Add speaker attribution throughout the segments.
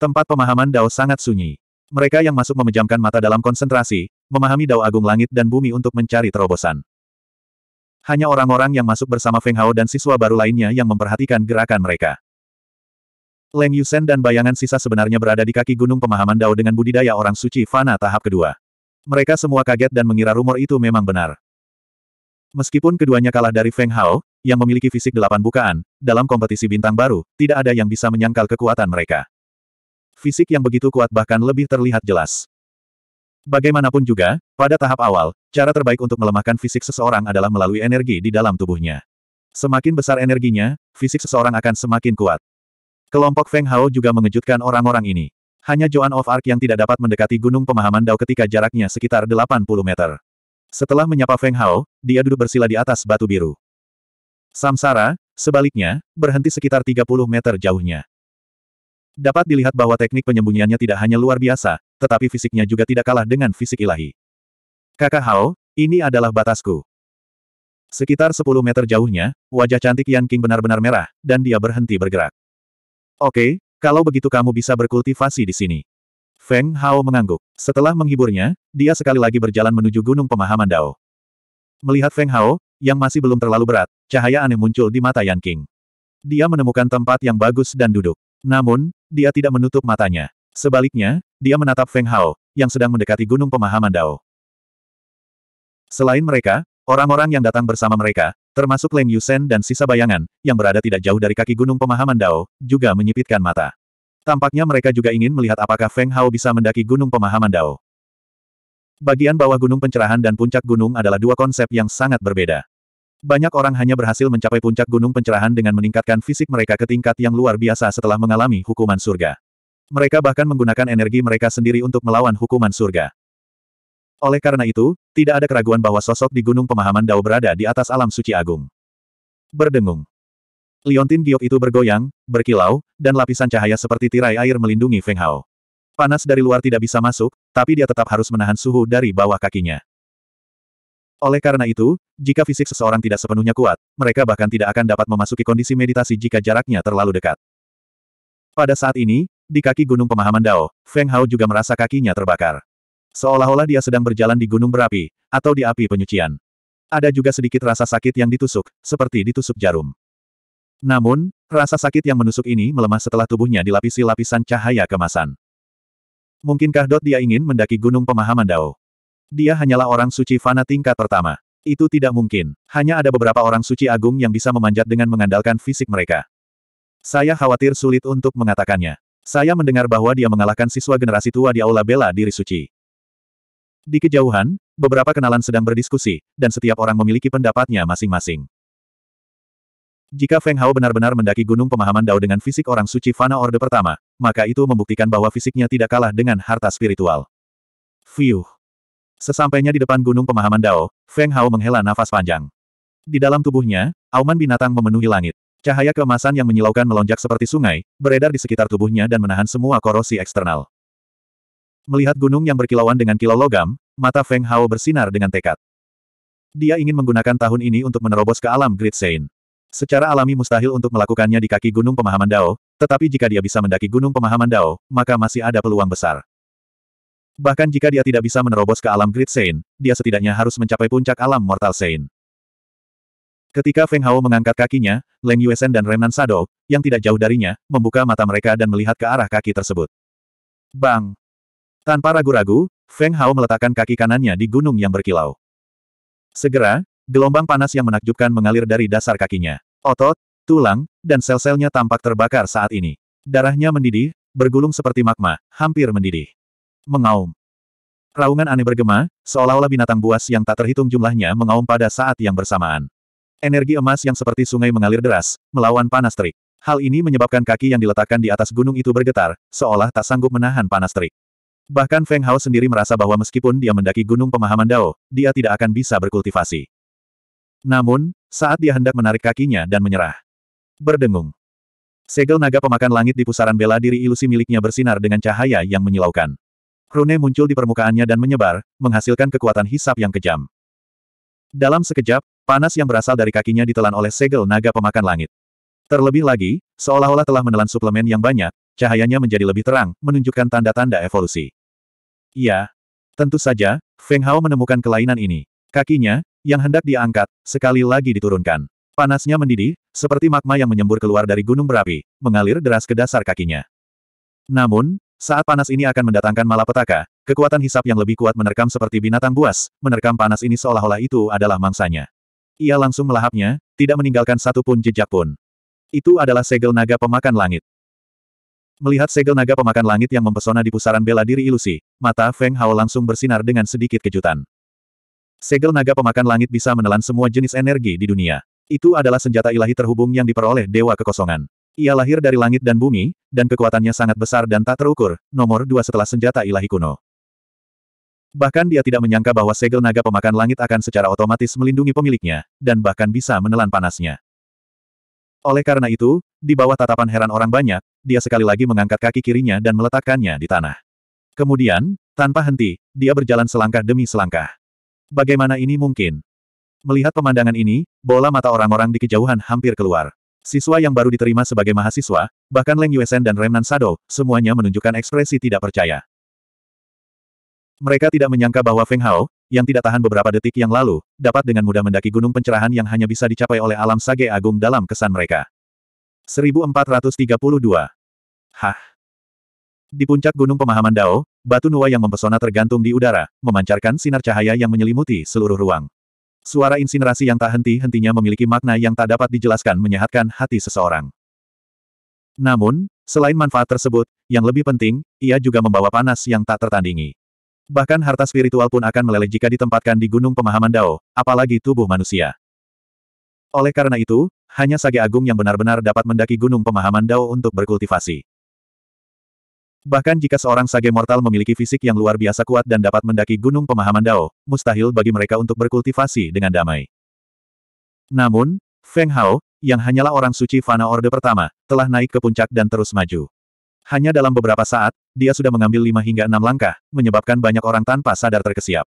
Speaker 1: Tempat pemahaman Dao sangat sunyi. Mereka yang masuk memejamkan mata dalam konsentrasi, memahami Dao Agung Langit dan Bumi untuk mencari terobosan. Hanya orang-orang yang masuk bersama Feng Hao dan siswa baru lainnya yang memperhatikan gerakan mereka. Leng Yusen dan bayangan sisa sebenarnya berada di kaki gunung pemahaman Dao dengan budidaya orang suci Fana tahap kedua. Mereka semua kaget dan mengira rumor itu memang benar. Meskipun keduanya kalah dari Feng Hao, yang memiliki fisik delapan bukaan, dalam kompetisi bintang baru, tidak ada yang bisa menyangkal kekuatan mereka fisik yang begitu kuat bahkan lebih terlihat jelas. Bagaimanapun juga, pada tahap awal, cara terbaik untuk melemahkan fisik seseorang adalah melalui energi di dalam tubuhnya. Semakin besar energinya, fisik seseorang akan semakin kuat. Kelompok Feng Hao juga mengejutkan orang-orang ini. Hanya Joan of Arc yang tidak dapat mendekati Gunung Pemahaman Dao ketika jaraknya sekitar 80 meter. Setelah menyapa Feng Hao, dia duduk bersila di atas batu biru. Samsara, sebaliknya, berhenti sekitar 30 meter jauhnya. Dapat dilihat bahwa teknik penyembunyiannya tidak hanya luar biasa, tetapi fisiknya juga tidak kalah dengan fisik ilahi. Kakak Hao, ini adalah batasku. Sekitar 10 meter jauhnya, wajah cantik Yan King benar-benar merah, dan dia berhenti bergerak. Oke, kalau begitu kamu bisa berkultivasi di sini. Feng Hao mengangguk. Setelah menghiburnya, dia sekali lagi berjalan menuju Gunung Pemahaman Dao. Melihat Feng Hao, yang masih belum terlalu berat, cahaya aneh muncul di mata Yan King. Dia menemukan tempat yang bagus dan duduk. Namun, dia tidak menutup matanya. Sebaliknya, dia menatap Feng Hao, yang sedang mendekati Gunung Pemahaman Dao. Selain mereka, orang-orang yang datang bersama mereka, termasuk Leng Yusen dan sisa bayangan, yang berada tidak jauh dari kaki Gunung Pemahaman Dao, juga menyipitkan mata. Tampaknya mereka juga ingin melihat apakah Feng Hao bisa mendaki Gunung Pemahaman Dao. Bagian bawah Gunung Pencerahan dan Puncak Gunung adalah dua konsep yang sangat berbeda. Banyak orang hanya berhasil mencapai puncak gunung pencerahan dengan meningkatkan fisik mereka ke tingkat yang luar biasa setelah mengalami hukuman surga. Mereka bahkan menggunakan energi mereka sendiri untuk melawan hukuman surga. Oleh karena itu, tidak ada keraguan bahwa sosok di Gunung Pemahaman Dao berada di atas alam suci agung. Berdengung. Liontin giok itu bergoyang, berkilau, dan lapisan cahaya seperti tirai air melindungi Feng Hao. Panas dari luar tidak bisa masuk, tapi dia tetap harus menahan suhu dari bawah kakinya. Oleh karena itu, jika fisik seseorang tidak sepenuhnya kuat, mereka bahkan tidak akan dapat memasuki kondisi meditasi jika jaraknya terlalu dekat. Pada saat ini, di kaki Gunung Pemahaman Dao, Feng Hao juga merasa kakinya terbakar. Seolah-olah dia sedang berjalan di gunung berapi, atau di api penyucian. Ada juga sedikit rasa sakit yang ditusuk, seperti ditusuk jarum. Namun, rasa sakit yang menusuk ini melemah setelah tubuhnya dilapisi lapisan cahaya kemasan. Mungkinkah Dot dia ingin mendaki gunung pemahaman Dao? Dia hanyalah orang suci fana tingkat pertama. Itu tidak mungkin. Hanya ada beberapa orang suci agung yang bisa memanjat dengan mengandalkan fisik mereka. Saya khawatir sulit untuk mengatakannya. Saya mendengar bahwa dia mengalahkan siswa generasi tua di Aula Bela Diri Suci. Di kejauhan, beberapa kenalan sedang berdiskusi, dan setiap orang memiliki pendapatnya masing-masing. Jika Feng Hao benar-benar mendaki Gunung Pemahaman Dao dengan fisik orang suci Fana Orde Pertama, maka itu membuktikan bahwa fisiknya tidak kalah dengan harta spiritual. Fiuh! Sesampainya di depan Gunung Pemahaman Dao, Feng Hao menghela nafas panjang. Di dalam tubuhnya, auman binatang memenuhi langit. Cahaya keemasan yang menyilaukan melonjak seperti sungai, beredar di sekitar tubuhnya dan menahan semua korosi eksternal. Melihat gunung yang berkilauan dengan kilau logam, mata Feng Hao bersinar dengan tekad. Dia ingin menggunakan tahun ini untuk menerobos ke alam Great Saint. Secara alami mustahil untuk melakukannya di kaki Gunung Pemahaman Dao, tetapi jika dia bisa mendaki Gunung Pemahaman Dao, maka masih ada peluang besar. Bahkan jika dia tidak bisa menerobos ke alam Great Saint, dia setidaknya harus mencapai puncak alam Mortal Saint. Ketika Feng Hao mengangkat kakinya, Leng Yuesen dan Remnan Sado, yang tidak jauh darinya, membuka mata mereka dan melihat ke arah kaki tersebut. Bang! Tanpa ragu-ragu, Feng Hao meletakkan kaki kanannya di gunung yang berkilau. Segera, gelombang panas yang menakjubkan mengalir dari dasar kakinya. Otot, tulang, dan sel-selnya tampak terbakar saat ini. Darahnya mendidih, bergulung seperti magma, hampir mendidih. Mengaum. Raungan aneh bergema, seolah-olah binatang buas yang tak terhitung jumlahnya mengaum pada saat yang bersamaan. Energi emas yang seperti sungai mengalir deras, melawan panas terik. Hal ini menyebabkan kaki yang diletakkan di atas gunung itu bergetar, seolah tak sanggup menahan panas terik. Bahkan Feng Hao sendiri merasa bahwa meskipun dia mendaki gunung pemahaman Dao, dia tidak akan bisa berkultivasi. Namun, saat dia hendak menarik kakinya dan menyerah. Berdengung. Segel naga pemakan langit di pusaran bela diri ilusi miliknya bersinar dengan cahaya yang menyilaukan. Rune muncul di permukaannya dan menyebar, menghasilkan kekuatan hisap yang kejam. Dalam sekejap, panas yang berasal dari kakinya ditelan oleh segel naga pemakan langit. Terlebih lagi, seolah-olah telah menelan suplemen yang banyak, cahayanya menjadi lebih terang, menunjukkan tanda-tanda evolusi. Iya. Tentu saja, Feng Hao menemukan kelainan ini. Kakinya, yang hendak diangkat, sekali lagi diturunkan. Panasnya mendidih, seperti magma yang menyembur keluar dari gunung berapi, mengalir deras ke dasar kakinya. Namun, saat panas ini akan mendatangkan malapetaka, kekuatan hisap yang lebih kuat menerkam seperti binatang buas, menerkam panas ini seolah-olah itu adalah mangsanya. Ia langsung melahapnya, tidak meninggalkan satu pun jejak pun. Itu adalah segel naga pemakan langit. Melihat segel naga pemakan langit yang mempesona di pusaran bela diri ilusi, mata Feng Hao langsung bersinar dengan sedikit kejutan. Segel naga pemakan langit bisa menelan semua jenis energi di dunia. Itu adalah senjata ilahi terhubung yang diperoleh Dewa Kekosongan. Ia lahir dari langit dan bumi, dan kekuatannya sangat besar dan tak terukur, nomor dua setelah senjata ilahi kuno. Bahkan dia tidak menyangka bahwa segel naga pemakan langit akan secara otomatis melindungi pemiliknya, dan bahkan bisa menelan panasnya. Oleh karena itu, di bawah tatapan heran orang banyak, dia sekali lagi mengangkat kaki kirinya dan meletakkannya di tanah. Kemudian, tanpa henti, dia berjalan selangkah demi selangkah. Bagaimana ini mungkin? Melihat pemandangan ini, bola mata orang-orang di kejauhan hampir keluar. Siswa yang baru diterima sebagai mahasiswa, bahkan Leng Yuesen dan Remnan Sado, semuanya menunjukkan ekspresi tidak percaya. Mereka tidak menyangka bahwa Feng Hao, yang tidak tahan beberapa detik yang lalu, dapat dengan mudah mendaki gunung pencerahan yang hanya bisa dicapai oleh alam sage agung dalam kesan mereka. 1432 Hah? Di puncak gunung pemahaman Dao, batu nua yang mempesona tergantung di udara, memancarkan sinar cahaya yang menyelimuti seluruh ruang. Suara insinerasi yang tak henti-hentinya memiliki makna yang tak dapat dijelaskan menyehatkan hati seseorang. Namun, selain manfaat tersebut, yang lebih penting, ia juga membawa panas yang tak tertandingi. Bahkan harta spiritual pun akan meleleh jika ditempatkan di gunung pemahaman Dao, apalagi tubuh manusia. Oleh karena itu, hanya Sage Agung yang benar-benar dapat mendaki gunung pemahaman Dao untuk berkultivasi. Bahkan jika seorang sage mortal memiliki fisik yang luar biasa kuat dan dapat mendaki gunung pemahaman Dao, mustahil bagi mereka untuk berkultivasi dengan damai. Namun, Feng Hao, yang hanyalah orang suci Fana Orde pertama, telah naik ke puncak dan terus maju. Hanya dalam beberapa saat, dia sudah mengambil lima hingga enam langkah, menyebabkan banyak orang tanpa sadar terkesiap.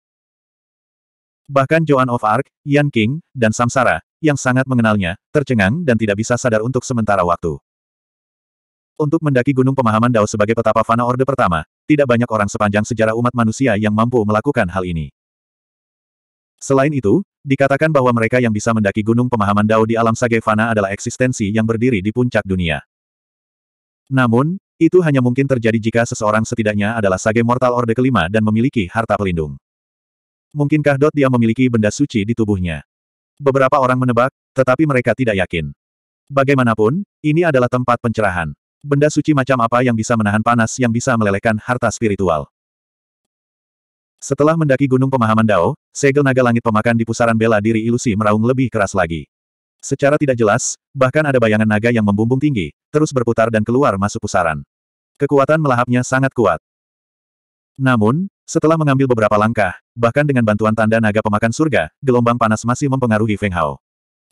Speaker 1: Bahkan Joan of Arc, Yan King, dan Samsara, yang sangat mengenalnya, tercengang dan tidak bisa sadar untuk sementara waktu. Untuk mendaki Gunung Pemahaman Dao sebagai petapa Fana Orde pertama, tidak banyak orang sepanjang sejarah umat manusia yang mampu melakukan hal ini. Selain itu, dikatakan bahwa mereka yang bisa mendaki Gunung Pemahaman Dao di alam Sage Fana adalah eksistensi yang berdiri di puncak dunia. Namun, itu hanya mungkin terjadi jika seseorang setidaknya adalah Sage Mortal Orde kelima dan memiliki harta pelindung. Mungkinkah Dot dia memiliki benda suci di tubuhnya? Beberapa orang menebak, tetapi mereka tidak yakin. Bagaimanapun, ini adalah tempat pencerahan. Benda suci macam apa yang bisa menahan panas yang bisa melelehkan harta spiritual? Setelah mendaki Gunung Pemahaman Dao, segel naga langit pemakan di pusaran bela diri ilusi meraung lebih keras lagi. Secara tidak jelas, bahkan ada bayangan naga yang membumbung tinggi, terus berputar dan keluar masuk pusaran. Kekuatan melahapnya sangat kuat. Namun, setelah mengambil beberapa langkah, bahkan dengan bantuan tanda naga pemakan surga, gelombang panas masih mempengaruhi Feng Hao.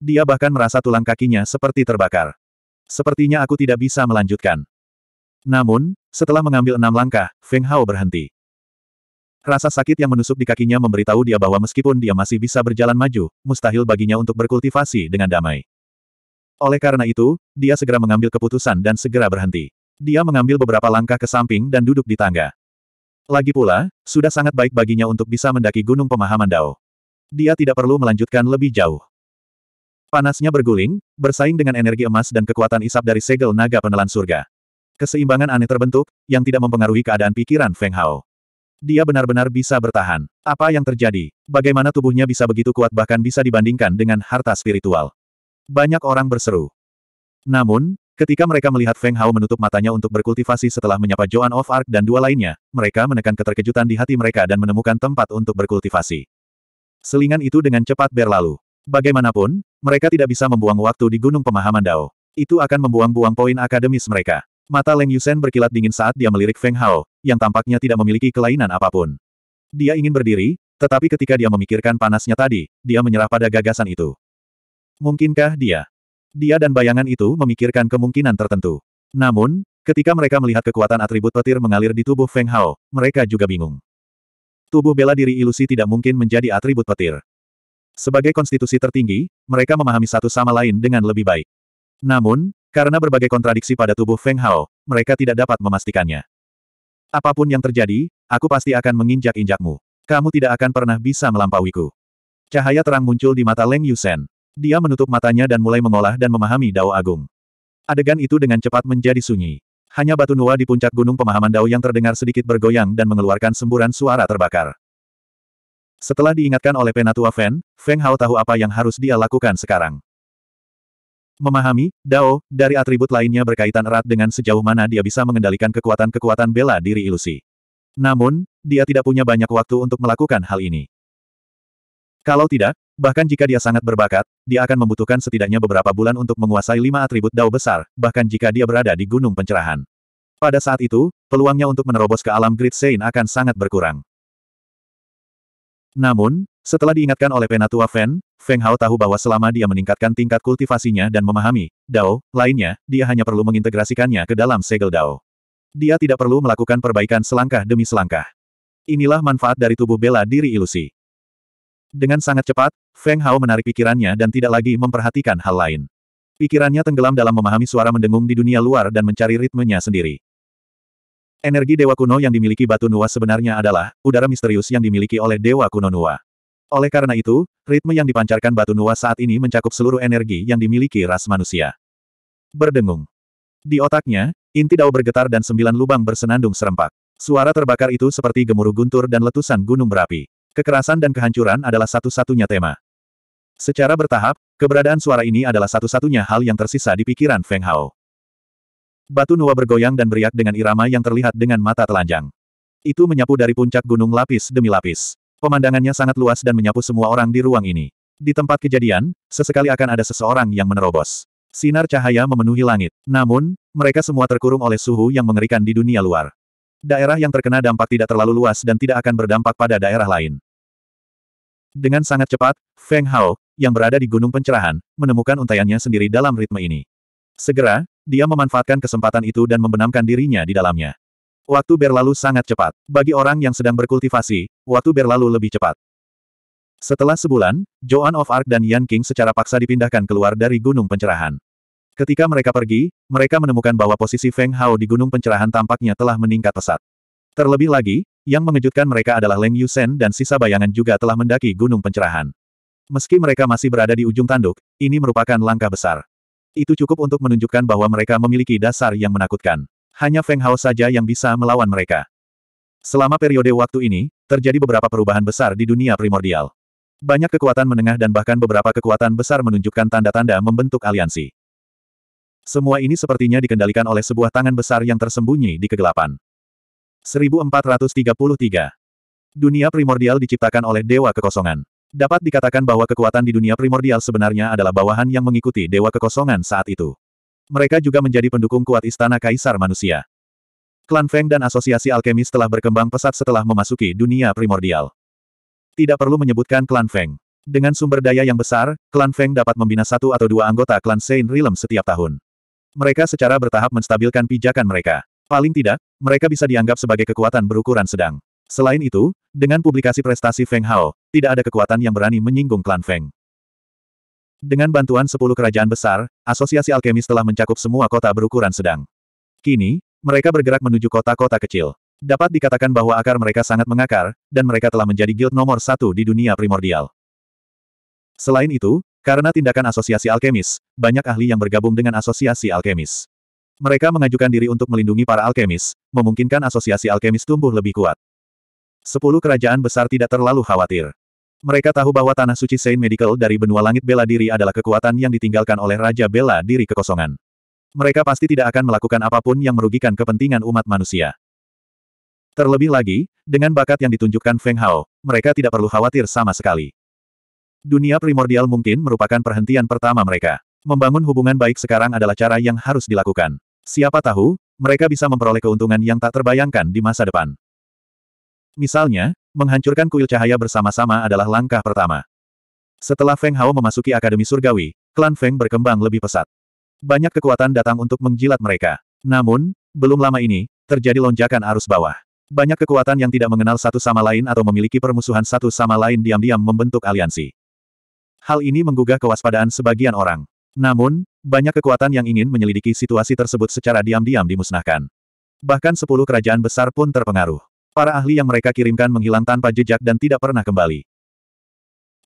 Speaker 1: Dia bahkan merasa tulang kakinya seperti terbakar. Sepertinya aku tidak bisa melanjutkan. Namun, setelah mengambil enam langkah, Feng Hao berhenti. Rasa sakit yang menusuk di kakinya memberitahu dia bahwa meskipun dia masih bisa berjalan maju, mustahil baginya untuk berkultivasi dengan damai. Oleh karena itu, dia segera mengambil keputusan dan segera berhenti. Dia mengambil beberapa langkah ke samping dan duduk di tangga. Lagi pula, sudah sangat baik baginya untuk bisa mendaki Gunung Pemahaman Dao. Dia tidak perlu melanjutkan lebih jauh. Panasnya berguling, bersaing dengan energi emas dan kekuatan isap dari segel naga penelan surga. Keseimbangan aneh terbentuk, yang tidak mempengaruhi keadaan pikiran Feng Hao. Dia benar-benar bisa bertahan. Apa yang terjadi? Bagaimana tubuhnya bisa begitu kuat bahkan bisa dibandingkan dengan harta spiritual? Banyak orang berseru. Namun, ketika mereka melihat Feng Hao menutup matanya untuk berkultivasi setelah menyapa Joan of Arc dan dua lainnya, mereka menekan keterkejutan di hati mereka dan menemukan tempat untuk berkultivasi. Selingan itu dengan cepat berlalu. Bagaimanapun, mereka tidak bisa membuang waktu di Gunung Pemahaman Dao. Itu akan membuang-buang poin akademis mereka. Mata Leng Yusen berkilat dingin saat dia melirik Feng Hao, yang tampaknya tidak memiliki kelainan apapun. Dia ingin berdiri, tetapi ketika dia memikirkan panasnya tadi, dia menyerah pada gagasan itu. Mungkinkah dia? Dia dan bayangan itu memikirkan kemungkinan tertentu. Namun, ketika mereka melihat kekuatan atribut petir mengalir di tubuh Feng Hao, mereka juga bingung. Tubuh bela diri ilusi tidak mungkin menjadi atribut petir. Sebagai konstitusi tertinggi, mereka memahami satu sama lain dengan lebih baik. Namun, karena berbagai kontradiksi pada tubuh Feng Hao, mereka tidak dapat memastikannya. Apapun yang terjadi, aku pasti akan menginjak-injakmu. Kamu tidak akan pernah bisa melampauiku. Cahaya terang muncul di mata Leng Yusen. Dia menutup matanya dan mulai mengolah dan memahami Dao Agung. Adegan itu dengan cepat menjadi sunyi. Hanya batu nua di puncak gunung pemahaman Dao yang terdengar sedikit bergoyang dan mengeluarkan semburan suara terbakar. Setelah diingatkan oleh Penatua Fen, Feng Hao tahu apa yang harus dia lakukan sekarang. Memahami, Dao, dari atribut lainnya berkaitan erat dengan sejauh mana dia bisa mengendalikan kekuatan-kekuatan bela diri ilusi. Namun, dia tidak punya banyak waktu untuk melakukan hal ini. Kalau tidak, bahkan jika dia sangat berbakat, dia akan membutuhkan setidaknya beberapa bulan untuk menguasai lima atribut Dao besar, bahkan jika dia berada di Gunung Pencerahan. Pada saat itu, peluangnya untuk menerobos ke alam Great Sein akan sangat berkurang. Namun, setelah diingatkan oleh Penatua Fan, Feng Hao tahu bahwa selama dia meningkatkan tingkat kultivasinya dan memahami Dao lainnya, dia hanya perlu mengintegrasikannya ke dalam segel Dao. Dia tidak perlu melakukan perbaikan selangkah demi selangkah. Inilah manfaat dari tubuh bela diri ilusi. Dengan sangat cepat, Feng Hao menarik pikirannya dan tidak lagi memperhatikan hal lain. Pikirannya tenggelam dalam memahami suara mendengung di dunia luar dan mencari ritmenya sendiri. Energi Dewa Kuno yang dimiliki Batu Nuwa sebenarnya adalah udara misterius yang dimiliki oleh Dewa Kuno Nuwa. Oleh karena itu, ritme yang dipancarkan Batu Nuwa saat ini mencakup seluruh energi yang dimiliki ras manusia. Berdengung. Di otaknya, inti dao bergetar dan sembilan lubang bersenandung serempak. Suara terbakar itu seperti gemuruh guntur dan letusan gunung berapi. Kekerasan dan kehancuran adalah satu-satunya tema. Secara bertahap, keberadaan suara ini adalah satu-satunya hal yang tersisa di pikiran Feng Hao. Batu Nuwa bergoyang dan beriak dengan irama yang terlihat dengan mata telanjang. Itu menyapu dari puncak gunung lapis demi lapis. Pemandangannya sangat luas dan menyapu semua orang di ruang ini. Di tempat kejadian, sesekali akan ada seseorang yang menerobos. Sinar cahaya memenuhi langit. Namun, mereka semua terkurung oleh suhu yang mengerikan di dunia luar. Daerah yang terkena dampak tidak terlalu luas dan tidak akan berdampak pada daerah lain. Dengan sangat cepat, Feng Hao, yang berada di Gunung Pencerahan, menemukan untaiannya sendiri dalam ritme ini. Segera, dia memanfaatkan kesempatan itu dan membenamkan dirinya di dalamnya. Waktu berlalu sangat cepat. Bagi orang yang sedang berkultivasi, waktu berlalu lebih cepat. Setelah sebulan, Joan of Arc dan Yan King secara paksa dipindahkan keluar dari Gunung Pencerahan. Ketika mereka pergi, mereka menemukan bahwa posisi Feng Hao di Gunung Pencerahan tampaknya telah meningkat pesat. Terlebih lagi, yang mengejutkan mereka adalah Leng Yusen dan sisa bayangan juga telah mendaki Gunung Pencerahan. Meski mereka masih berada di ujung tanduk, ini merupakan langkah besar. Itu cukup untuk menunjukkan bahwa mereka memiliki dasar yang menakutkan. Hanya Feng Hao saja yang bisa melawan mereka. Selama periode waktu ini, terjadi beberapa perubahan besar di dunia primordial. Banyak kekuatan menengah dan bahkan beberapa kekuatan besar menunjukkan tanda-tanda membentuk aliansi. Semua ini sepertinya dikendalikan oleh sebuah tangan besar yang tersembunyi di kegelapan. 1433 Dunia primordial diciptakan oleh Dewa Kekosongan. Dapat dikatakan bahwa kekuatan di dunia primordial sebenarnya adalah bawahan yang mengikuti Dewa Kekosongan saat itu. Mereka juga menjadi pendukung kuat Istana Kaisar Manusia. Klan Feng dan Asosiasi Alkemis telah berkembang pesat setelah memasuki dunia primordial. Tidak perlu menyebutkan Klan Feng. Dengan sumber daya yang besar, Klan Feng dapat membina satu atau dua anggota Klan Saint Realm setiap tahun. Mereka secara bertahap menstabilkan pijakan mereka. Paling tidak, mereka bisa dianggap sebagai kekuatan berukuran sedang. Selain itu, dengan publikasi prestasi Feng Hao, tidak ada kekuatan yang berani menyinggung klan Feng. Dengan bantuan sepuluh kerajaan besar, Asosiasi Alkemis telah mencakup semua kota berukuran sedang. Kini, mereka bergerak menuju kota-kota kecil. Dapat dikatakan bahwa akar mereka sangat mengakar, dan mereka telah menjadi guild nomor satu di dunia primordial. Selain itu, karena tindakan asosiasi alkemis, banyak ahli yang bergabung dengan asosiasi alkemis. Mereka mengajukan diri untuk melindungi para alkemis, memungkinkan asosiasi alkemis tumbuh lebih kuat. Sepuluh kerajaan besar tidak terlalu khawatir. Mereka tahu bahwa Tanah Suci Saint Medical dari benua langit bela diri adalah kekuatan yang ditinggalkan oleh Raja Bela Diri Kekosongan. Mereka pasti tidak akan melakukan apapun yang merugikan kepentingan umat manusia. Terlebih lagi, dengan bakat yang ditunjukkan Feng Hao, mereka tidak perlu khawatir sama sekali. Dunia primordial mungkin merupakan perhentian pertama mereka. Membangun hubungan baik sekarang adalah cara yang harus dilakukan. Siapa tahu, mereka bisa memperoleh keuntungan yang tak terbayangkan di masa depan. Misalnya, menghancurkan kuil cahaya bersama-sama adalah langkah pertama. Setelah Feng Hao memasuki Akademi Surgawi, klan Feng berkembang lebih pesat. Banyak kekuatan datang untuk menjilat mereka. Namun, belum lama ini, terjadi lonjakan arus bawah. Banyak kekuatan yang tidak mengenal satu sama lain atau memiliki permusuhan satu sama lain diam-diam membentuk aliansi. Hal ini menggugah kewaspadaan sebagian orang. Namun, banyak kekuatan yang ingin menyelidiki situasi tersebut secara diam-diam dimusnahkan. Bahkan sepuluh kerajaan besar pun terpengaruh. Para ahli yang mereka kirimkan menghilang tanpa jejak dan tidak pernah kembali.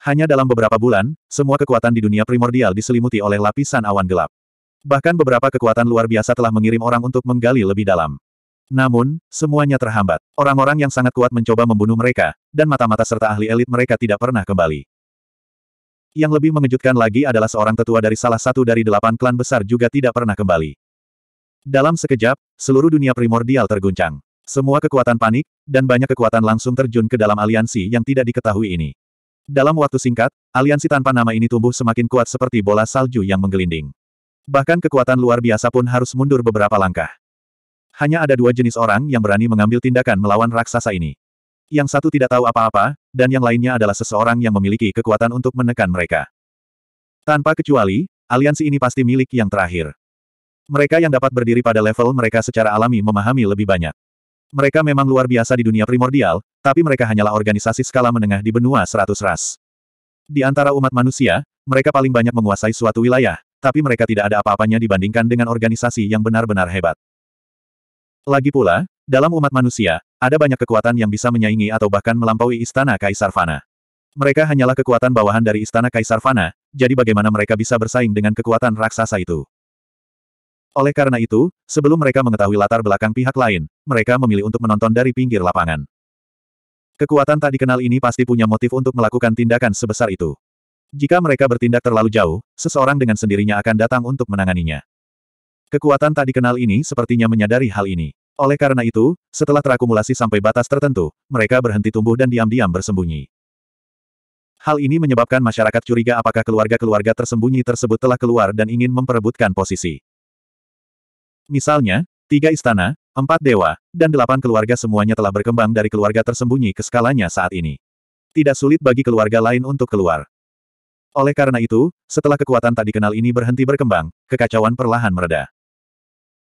Speaker 1: Hanya dalam beberapa bulan, semua kekuatan di dunia primordial diselimuti oleh lapisan awan gelap. Bahkan beberapa kekuatan luar biasa telah mengirim orang untuk menggali lebih dalam. Namun, semuanya terhambat. Orang-orang yang sangat kuat mencoba membunuh mereka, dan mata-mata serta ahli elit mereka tidak pernah kembali. Yang lebih mengejutkan lagi adalah seorang tetua dari salah satu dari delapan klan besar juga tidak pernah kembali. Dalam sekejap, seluruh dunia primordial terguncang. Semua kekuatan panik, dan banyak kekuatan langsung terjun ke dalam aliansi yang tidak diketahui ini. Dalam waktu singkat, aliansi tanpa nama ini tumbuh semakin kuat seperti bola salju yang menggelinding. Bahkan kekuatan luar biasa pun harus mundur beberapa langkah. Hanya ada dua jenis orang yang berani mengambil tindakan melawan raksasa ini. Yang satu tidak tahu apa-apa, dan yang lainnya adalah seseorang yang memiliki kekuatan untuk menekan mereka. Tanpa kecuali, aliansi ini pasti milik yang terakhir. Mereka yang dapat berdiri pada level mereka secara alami memahami lebih banyak. Mereka memang luar biasa di dunia primordial, tapi mereka hanyalah organisasi skala menengah di benua seratus ras. Di antara umat manusia, mereka paling banyak menguasai suatu wilayah, tapi mereka tidak ada apa-apanya dibandingkan dengan organisasi yang benar-benar hebat. Lagi pula, dalam umat manusia, ada banyak kekuatan yang bisa menyaingi atau bahkan melampaui istana Kaisar Fana. Mereka hanyalah kekuatan bawahan dari istana Kaisar Fana, jadi bagaimana mereka bisa bersaing dengan kekuatan raksasa itu? Oleh karena itu, sebelum mereka mengetahui latar belakang pihak lain, mereka memilih untuk menonton dari pinggir lapangan. Kekuatan tak dikenal ini pasti punya motif untuk melakukan tindakan sebesar itu. Jika mereka bertindak terlalu jauh, seseorang dengan sendirinya akan datang untuk menanganinya. Kekuatan tak dikenal ini sepertinya menyadari hal ini. Oleh karena itu, setelah terakumulasi sampai batas tertentu, mereka berhenti tumbuh dan diam-diam bersembunyi. Hal ini menyebabkan masyarakat curiga apakah keluarga-keluarga tersembunyi tersebut telah keluar dan ingin memperebutkan posisi. Misalnya, tiga istana, empat dewa, dan delapan keluarga semuanya telah berkembang dari keluarga tersembunyi ke skalanya saat ini. Tidak sulit bagi keluarga lain untuk keluar. Oleh karena itu, setelah kekuatan tak dikenal ini berhenti berkembang, kekacauan perlahan mereda.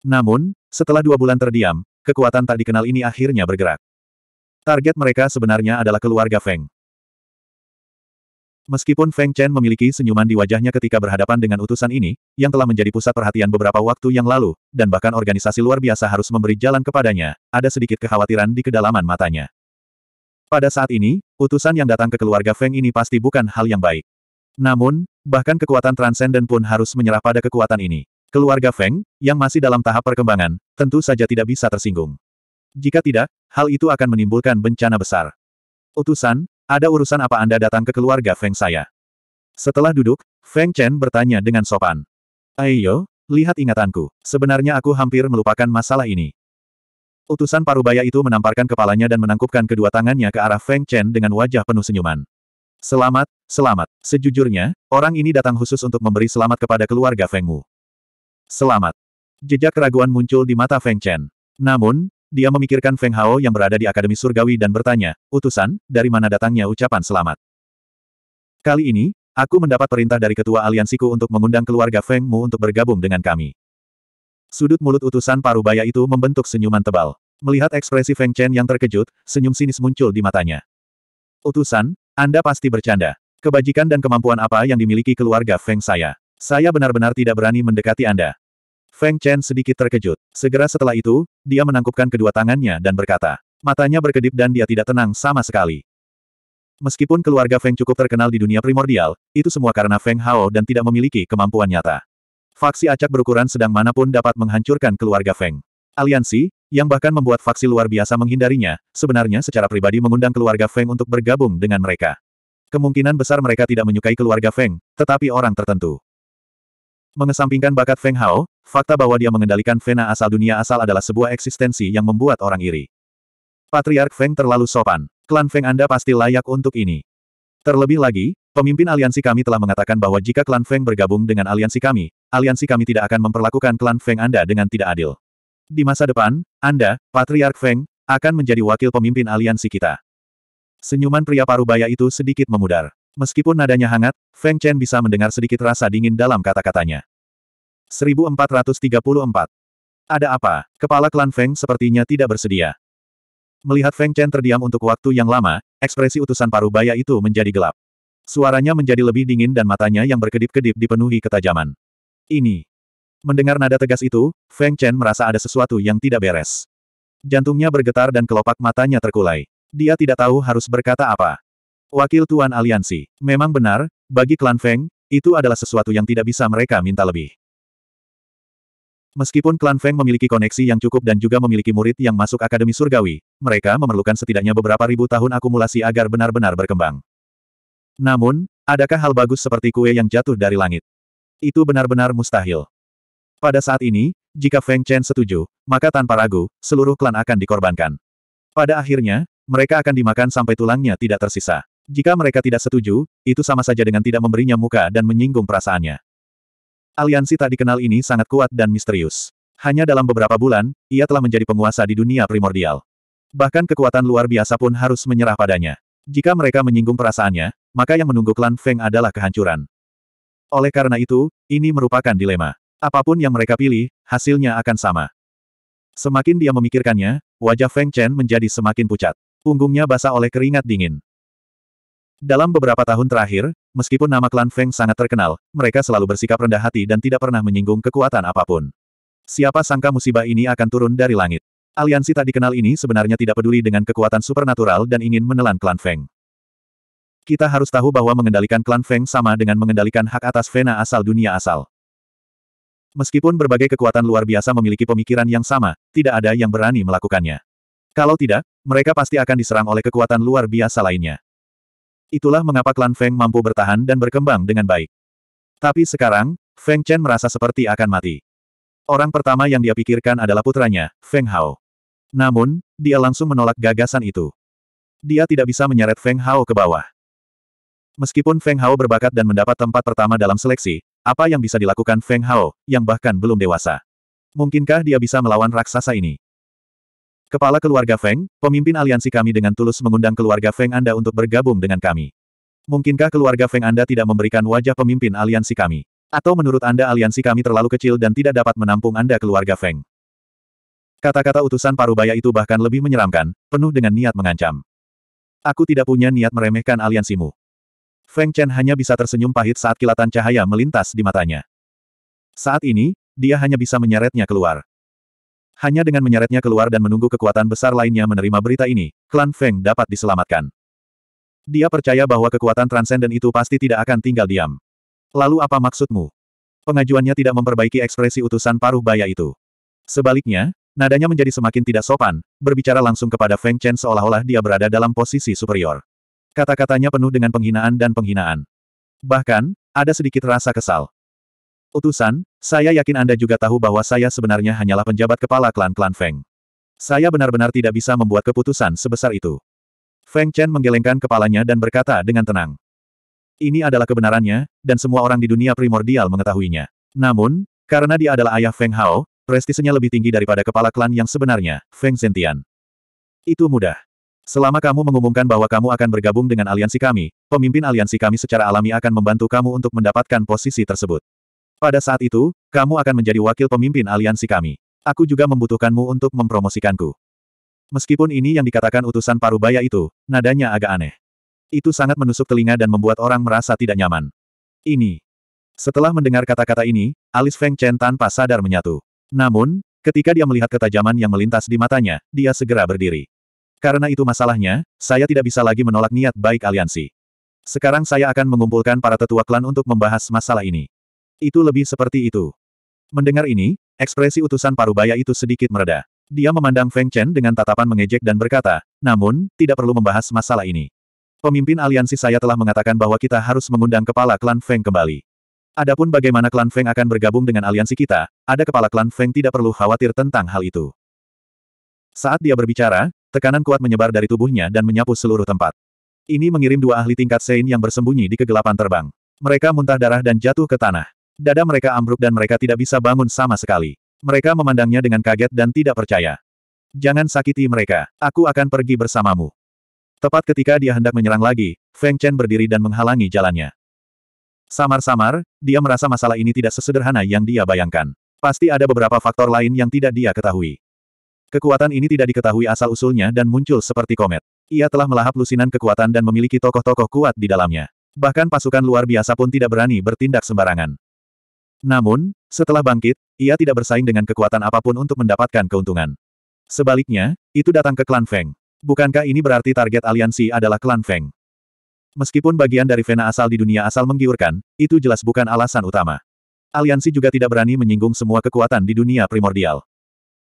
Speaker 1: Namun, setelah dua bulan terdiam, kekuatan tak dikenal ini akhirnya bergerak. Target mereka sebenarnya adalah keluarga Feng. Meskipun Feng Chen memiliki senyuman di wajahnya ketika berhadapan dengan utusan ini, yang telah menjadi pusat perhatian beberapa waktu yang lalu, dan bahkan organisasi luar biasa harus memberi jalan kepadanya, ada sedikit kekhawatiran di kedalaman matanya. Pada saat ini, utusan yang datang ke keluarga Feng ini pasti bukan hal yang baik. Namun, bahkan kekuatan transenden pun harus menyerah pada kekuatan ini. Keluarga Feng, yang masih dalam tahap perkembangan, tentu saja tidak bisa tersinggung. Jika tidak, hal itu akan menimbulkan bencana besar. Utusan, ada urusan apa Anda datang ke keluarga Feng saya? Setelah duduk, Feng Chen bertanya dengan sopan. Ayo, lihat ingatanku. Sebenarnya aku hampir melupakan masalah ini. Utusan parubaya itu menamparkan kepalanya dan menangkupkan kedua tangannya ke arah Feng Chen dengan wajah penuh senyuman. Selamat, selamat. Sejujurnya, orang ini datang khusus untuk memberi selamat kepada keluarga Feng Wu. Selamat. Jejak keraguan muncul di mata Feng Chen. Namun, dia memikirkan Feng Hao yang berada di Akademi Surgawi dan bertanya, utusan, dari mana datangnya ucapan selamat? Kali ini, aku mendapat perintah dari ketua aliansiku untuk mengundang keluarga Feng Mu untuk bergabung dengan kami. Sudut mulut utusan parubaya itu membentuk senyuman tebal. Melihat ekspresi Feng Chen yang terkejut, senyum sinis muncul di matanya. Utusan, Anda pasti bercanda. Kebajikan dan kemampuan apa yang dimiliki keluarga Feng saya? Saya benar-benar tidak berani mendekati Anda. Feng Chen sedikit terkejut. Segera setelah itu, dia menangkupkan kedua tangannya dan berkata. Matanya berkedip dan dia tidak tenang sama sekali. Meskipun keluarga Feng cukup terkenal di dunia primordial, itu semua karena Feng Hao dan tidak memiliki kemampuan nyata. Faksi acak berukuran sedang manapun dapat menghancurkan keluarga Feng. Aliansi, yang bahkan membuat faksi luar biasa menghindarinya, sebenarnya secara pribadi mengundang keluarga Feng untuk bergabung dengan mereka. Kemungkinan besar mereka tidak menyukai keluarga Feng, tetapi orang tertentu. Mengesampingkan bakat Feng Hao, Fakta bahwa dia mengendalikan Vena asal dunia asal adalah sebuah eksistensi yang membuat orang iri. Patriark Feng terlalu sopan. Klan Feng Anda pasti layak untuk ini. Terlebih lagi, pemimpin aliansi kami telah mengatakan bahwa jika klan Feng bergabung dengan aliansi kami, aliansi kami tidak akan memperlakukan klan Feng Anda dengan tidak adil. Di masa depan, Anda, Patriark Feng, akan menjadi wakil pemimpin aliansi kita. Senyuman pria parubaya itu sedikit memudar. Meskipun nadanya hangat, Feng Chen bisa mendengar sedikit rasa dingin dalam kata-katanya. 1434. Ada apa? Kepala klan Feng sepertinya tidak bersedia. Melihat Feng Chen terdiam untuk waktu yang lama, ekspresi utusan Baya itu menjadi gelap. Suaranya menjadi lebih dingin dan matanya yang berkedip-kedip dipenuhi ketajaman. Ini. Mendengar nada tegas itu, Feng Chen merasa ada sesuatu yang tidak beres. Jantungnya bergetar dan kelopak matanya terkulai. Dia tidak tahu harus berkata apa. Wakil Tuan Aliansi, memang benar, bagi klan Feng, itu adalah sesuatu yang tidak bisa mereka minta lebih. Meskipun klan Feng memiliki koneksi yang cukup dan juga memiliki murid yang masuk Akademi Surgawi, mereka memerlukan setidaknya beberapa ribu tahun akumulasi agar benar-benar berkembang. Namun, adakah hal bagus seperti kue yang jatuh dari langit? Itu benar-benar mustahil. Pada saat ini, jika Feng Chen setuju, maka tanpa ragu, seluruh klan akan dikorbankan. Pada akhirnya, mereka akan dimakan sampai tulangnya tidak tersisa. Jika mereka tidak setuju, itu sama saja dengan tidak memberinya muka dan menyinggung perasaannya. Aliansi tak dikenal ini sangat kuat dan misterius. Hanya dalam beberapa bulan, ia telah menjadi penguasa di dunia primordial. Bahkan kekuatan luar biasa pun harus menyerah padanya. Jika mereka menyinggung perasaannya, maka yang menunggu klan Feng adalah kehancuran. Oleh karena itu, ini merupakan dilema. Apapun yang mereka pilih, hasilnya akan sama. Semakin dia memikirkannya, wajah Feng Chen menjadi semakin pucat. Punggungnya basah oleh keringat dingin. Dalam beberapa tahun terakhir, Meskipun nama klan Feng sangat terkenal, mereka selalu bersikap rendah hati dan tidak pernah menyinggung kekuatan apapun. Siapa sangka musibah ini akan turun dari langit. Aliansi tak dikenal ini sebenarnya tidak peduli dengan kekuatan supernatural dan ingin menelan klan Feng. Kita harus tahu bahwa mengendalikan klan Feng sama dengan mengendalikan hak atas Vena asal dunia asal. Meskipun berbagai kekuatan luar biasa memiliki pemikiran yang sama, tidak ada yang berani melakukannya. Kalau tidak, mereka pasti akan diserang oleh kekuatan luar biasa lainnya. Itulah mengapa klan Feng mampu bertahan dan berkembang dengan baik. Tapi sekarang, Feng Chen merasa seperti akan mati. Orang pertama yang dia pikirkan adalah putranya, Feng Hao. Namun, dia langsung menolak gagasan itu. Dia tidak bisa menyeret Feng Hao ke bawah. Meskipun Feng Hao berbakat dan mendapat tempat pertama dalam seleksi, apa yang bisa dilakukan Feng Hao, yang bahkan belum dewasa? Mungkinkah dia bisa melawan raksasa ini? Kepala keluarga Feng, pemimpin aliansi kami dengan tulus mengundang keluarga Feng Anda untuk bergabung dengan kami. Mungkinkah keluarga Feng Anda tidak memberikan wajah pemimpin aliansi kami? Atau menurut Anda aliansi kami terlalu kecil dan tidak dapat menampung Anda keluarga Feng? Kata-kata utusan Parubaya itu bahkan lebih menyeramkan, penuh dengan niat mengancam. Aku tidak punya niat meremehkan aliansimu. Feng Chen hanya bisa tersenyum pahit saat kilatan cahaya melintas di matanya. Saat ini, dia hanya bisa menyeretnya keluar. Hanya dengan menyeretnya keluar dan menunggu kekuatan besar lainnya menerima berita ini, klan Feng dapat diselamatkan. Dia percaya bahwa kekuatan transenden itu pasti tidak akan tinggal diam. Lalu apa maksudmu? Pengajuannya tidak memperbaiki ekspresi utusan paruh baya itu. Sebaliknya, nadanya menjadi semakin tidak sopan, berbicara langsung kepada Feng Chen seolah-olah dia berada dalam posisi superior. Kata-katanya penuh dengan penghinaan dan penghinaan. Bahkan, ada sedikit rasa kesal. Utusan, saya yakin Anda juga tahu bahwa saya sebenarnya hanyalah penjabat kepala klan-klan Feng. Saya benar-benar tidak bisa membuat keputusan sebesar itu. Feng Chen menggelengkan kepalanya dan berkata dengan tenang. Ini adalah kebenarannya, dan semua orang di dunia primordial mengetahuinya. Namun, karena dia adalah ayah Feng Hao, prestisenya lebih tinggi daripada kepala klan yang sebenarnya, Feng Zentian. Itu mudah. Selama kamu mengumumkan bahwa kamu akan bergabung dengan aliansi kami, pemimpin aliansi kami secara alami akan membantu kamu untuk mendapatkan posisi tersebut. Pada saat itu, kamu akan menjadi wakil pemimpin aliansi kami. Aku juga membutuhkanmu untuk mempromosikanku. Meskipun ini yang dikatakan utusan Parubaya itu, nadanya agak aneh. Itu sangat menusuk telinga dan membuat orang merasa tidak nyaman. Ini. Setelah mendengar kata-kata ini, alis Feng Chen tanpa sadar menyatu. Namun, ketika dia melihat ketajaman yang melintas di matanya, dia segera berdiri. Karena itu masalahnya, saya tidak bisa lagi menolak niat baik aliansi. Sekarang saya akan mengumpulkan para tetua klan untuk membahas masalah ini. Itu lebih seperti itu. Mendengar ini, ekspresi utusan parubaya itu sedikit mereda. Dia memandang Feng Chen dengan tatapan mengejek dan berkata, namun, tidak perlu membahas masalah ini. Pemimpin aliansi saya telah mengatakan bahwa kita harus mengundang kepala klan Feng kembali. Adapun bagaimana klan Feng akan bergabung dengan aliansi kita, ada kepala klan Feng tidak perlu khawatir tentang hal itu. Saat dia berbicara, tekanan kuat menyebar dari tubuhnya dan menyapu seluruh tempat. Ini mengirim dua ahli tingkat Sein yang bersembunyi di kegelapan terbang. Mereka muntah darah dan jatuh ke tanah. Dada mereka ambruk dan mereka tidak bisa bangun sama sekali. Mereka memandangnya dengan kaget dan tidak percaya. Jangan sakiti mereka, aku akan pergi bersamamu. Tepat ketika dia hendak menyerang lagi, Feng Chen berdiri dan menghalangi jalannya. Samar-samar, dia merasa masalah ini tidak sesederhana yang dia bayangkan. Pasti ada beberapa faktor lain yang tidak dia ketahui. Kekuatan ini tidak diketahui asal-usulnya dan muncul seperti komet. Ia telah melahap lusinan kekuatan dan memiliki tokoh-tokoh kuat di dalamnya. Bahkan pasukan luar biasa pun tidak berani bertindak sembarangan. Namun, setelah bangkit, ia tidak bersaing dengan kekuatan apapun untuk mendapatkan keuntungan. Sebaliknya, itu datang ke klan Feng. Bukankah ini berarti target aliansi adalah klan Feng? Meskipun bagian dari Vena asal di dunia asal menggiurkan, itu jelas bukan alasan utama. Aliansi juga tidak berani menyinggung semua kekuatan di dunia primordial.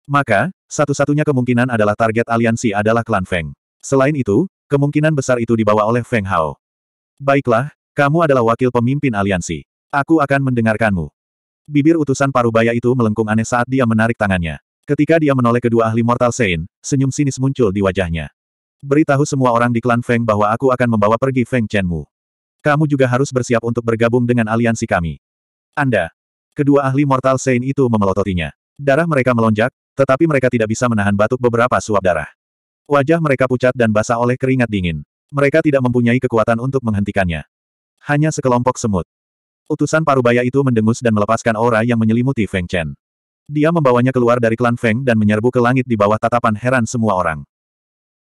Speaker 1: Maka, satu-satunya kemungkinan adalah target aliansi adalah klan Feng. Selain itu, kemungkinan besar itu dibawa oleh Feng Hao. Baiklah, kamu adalah wakil pemimpin aliansi. Aku akan mendengarkanmu. Bibir utusan parubaya itu melengkung aneh saat dia menarik tangannya. Ketika dia menoleh kedua ahli Mortal Sein, senyum sinis muncul di wajahnya. Beritahu semua orang di klan Feng bahwa aku akan membawa pergi Feng Chenmu. Kamu juga harus bersiap untuk bergabung dengan aliansi kami. Anda. Kedua ahli Mortal Sein itu memelototinya. Darah mereka melonjak, tetapi mereka tidak bisa menahan batuk beberapa suap darah. Wajah mereka pucat dan basah oleh keringat dingin. Mereka tidak mempunyai kekuatan untuk menghentikannya. Hanya sekelompok semut. Utusan parubaya itu mendengus dan melepaskan aura yang menyelimuti Feng Chen. Dia membawanya keluar dari klan Feng dan menyerbu ke langit di bawah tatapan heran semua orang.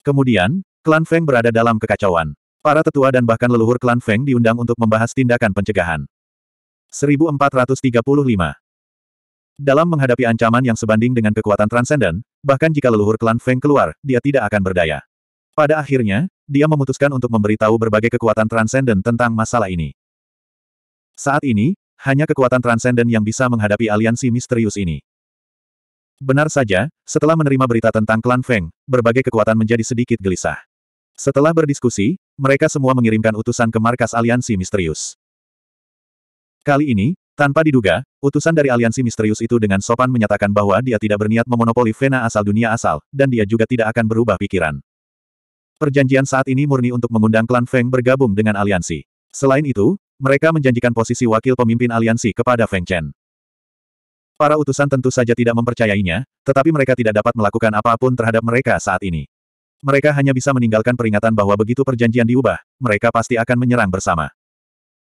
Speaker 1: Kemudian, klan Feng berada dalam kekacauan. Para tetua dan bahkan leluhur klan Feng diundang untuk membahas tindakan pencegahan. 1435 Dalam menghadapi ancaman yang sebanding dengan kekuatan transenden, bahkan jika leluhur klan Feng keluar, dia tidak akan berdaya. Pada akhirnya, dia memutuskan untuk memberitahu berbagai kekuatan transenden tentang masalah ini. Saat ini, hanya kekuatan transenden yang bisa menghadapi aliansi misterius ini. Benar saja, setelah menerima berita tentang klan Feng, berbagai kekuatan menjadi sedikit gelisah. Setelah berdiskusi, mereka semua mengirimkan utusan ke markas aliansi misterius. Kali ini, tanpa diduga, utusan dari aliansi misterius itu dengan sopan menyatakan bahwa dia tidak berniat memonopoli Vena asal dunia asal, dan dia juga tidak akan berubah pikiran. Perjanjian saat ini murni untuk mengundang klan Feng bergabung dengan aliansi. Selain itu, mereka menjanjikan posisi wakil pemimpin aliansi kepada Feng Chen. Para utusan tentu saja tidak mempercayainya, tetapi mereka tidak dapat melakukan apapun terhadap mereka saat ini. Mereka hanya bisa meninggalkan peringatan bahwa begitu perjanjian diubah, mereka pasti akan menyerang bersama.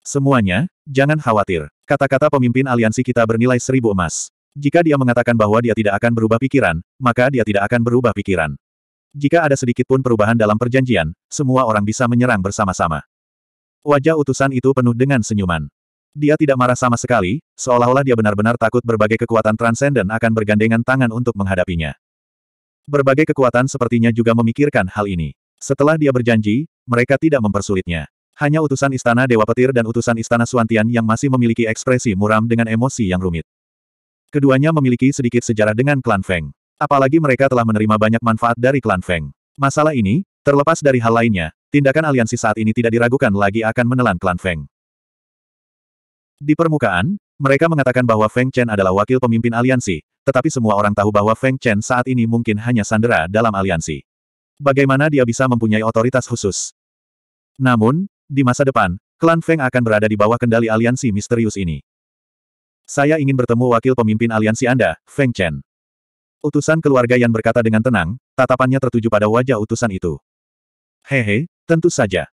Speaker 1: Semuanya, jangan khawatir. Kata-kata pemimpin aliansi kita bernilai seribu emas. Jika dia mengatakan bahwa dia tidak akan berubah pikiran, maka dia tidak akan berubah pikiran. Jika ada sedikit pun perubahan dalam perjanjian, semua orang bisa menyerang bersama-sama. Wajah utusan itu penuh dengan senyuman. Dia tidak marah sama sekali, seolah-olah dia benar-benar takut berbagai kekuatan transenden akan bergandengan tangan untuk menghadapinya. Berbagai kekuatan sepertinya juga memikirkan hal ini. Setelah dia berjanji, mereka tidak mempersulitnya. Hanya utusan istana Dewa Petir dan utusan istana Suantian yang masih memiliki ekspresi muram dengan emosi yang rumit. Keduanya memiliki sedikit sejarah dengan klan Feng. Apalagi mereka telah menerima banyak manfaat dari klan Feng. Masalah ini, terlepas dari hal lainnya, Tindakan aliansi saat ini tidak diragukan lagi akan menelan klan Feng. Di permukaan, mereka mengatakan bahwa Feng Chen adalah wakil pemimpin aliansi, tetapi semua orang tahu bahwa Feng Chen saat ini mungkin hanya sandera dalam aliansi. Bagaimana dia bisa mempunyai otoritas khusus? Namun, di masa depan, klan Feng akan berada di bawah kendali aliansi misterius ini. Saya ingin bertemu wakil pemimpin aliansi Anda, Feng Chen. Utusan keluarga yang berkata dengan tenang, tatapannya tertuju pada wajah utusan itu. Hehe, tentu saja.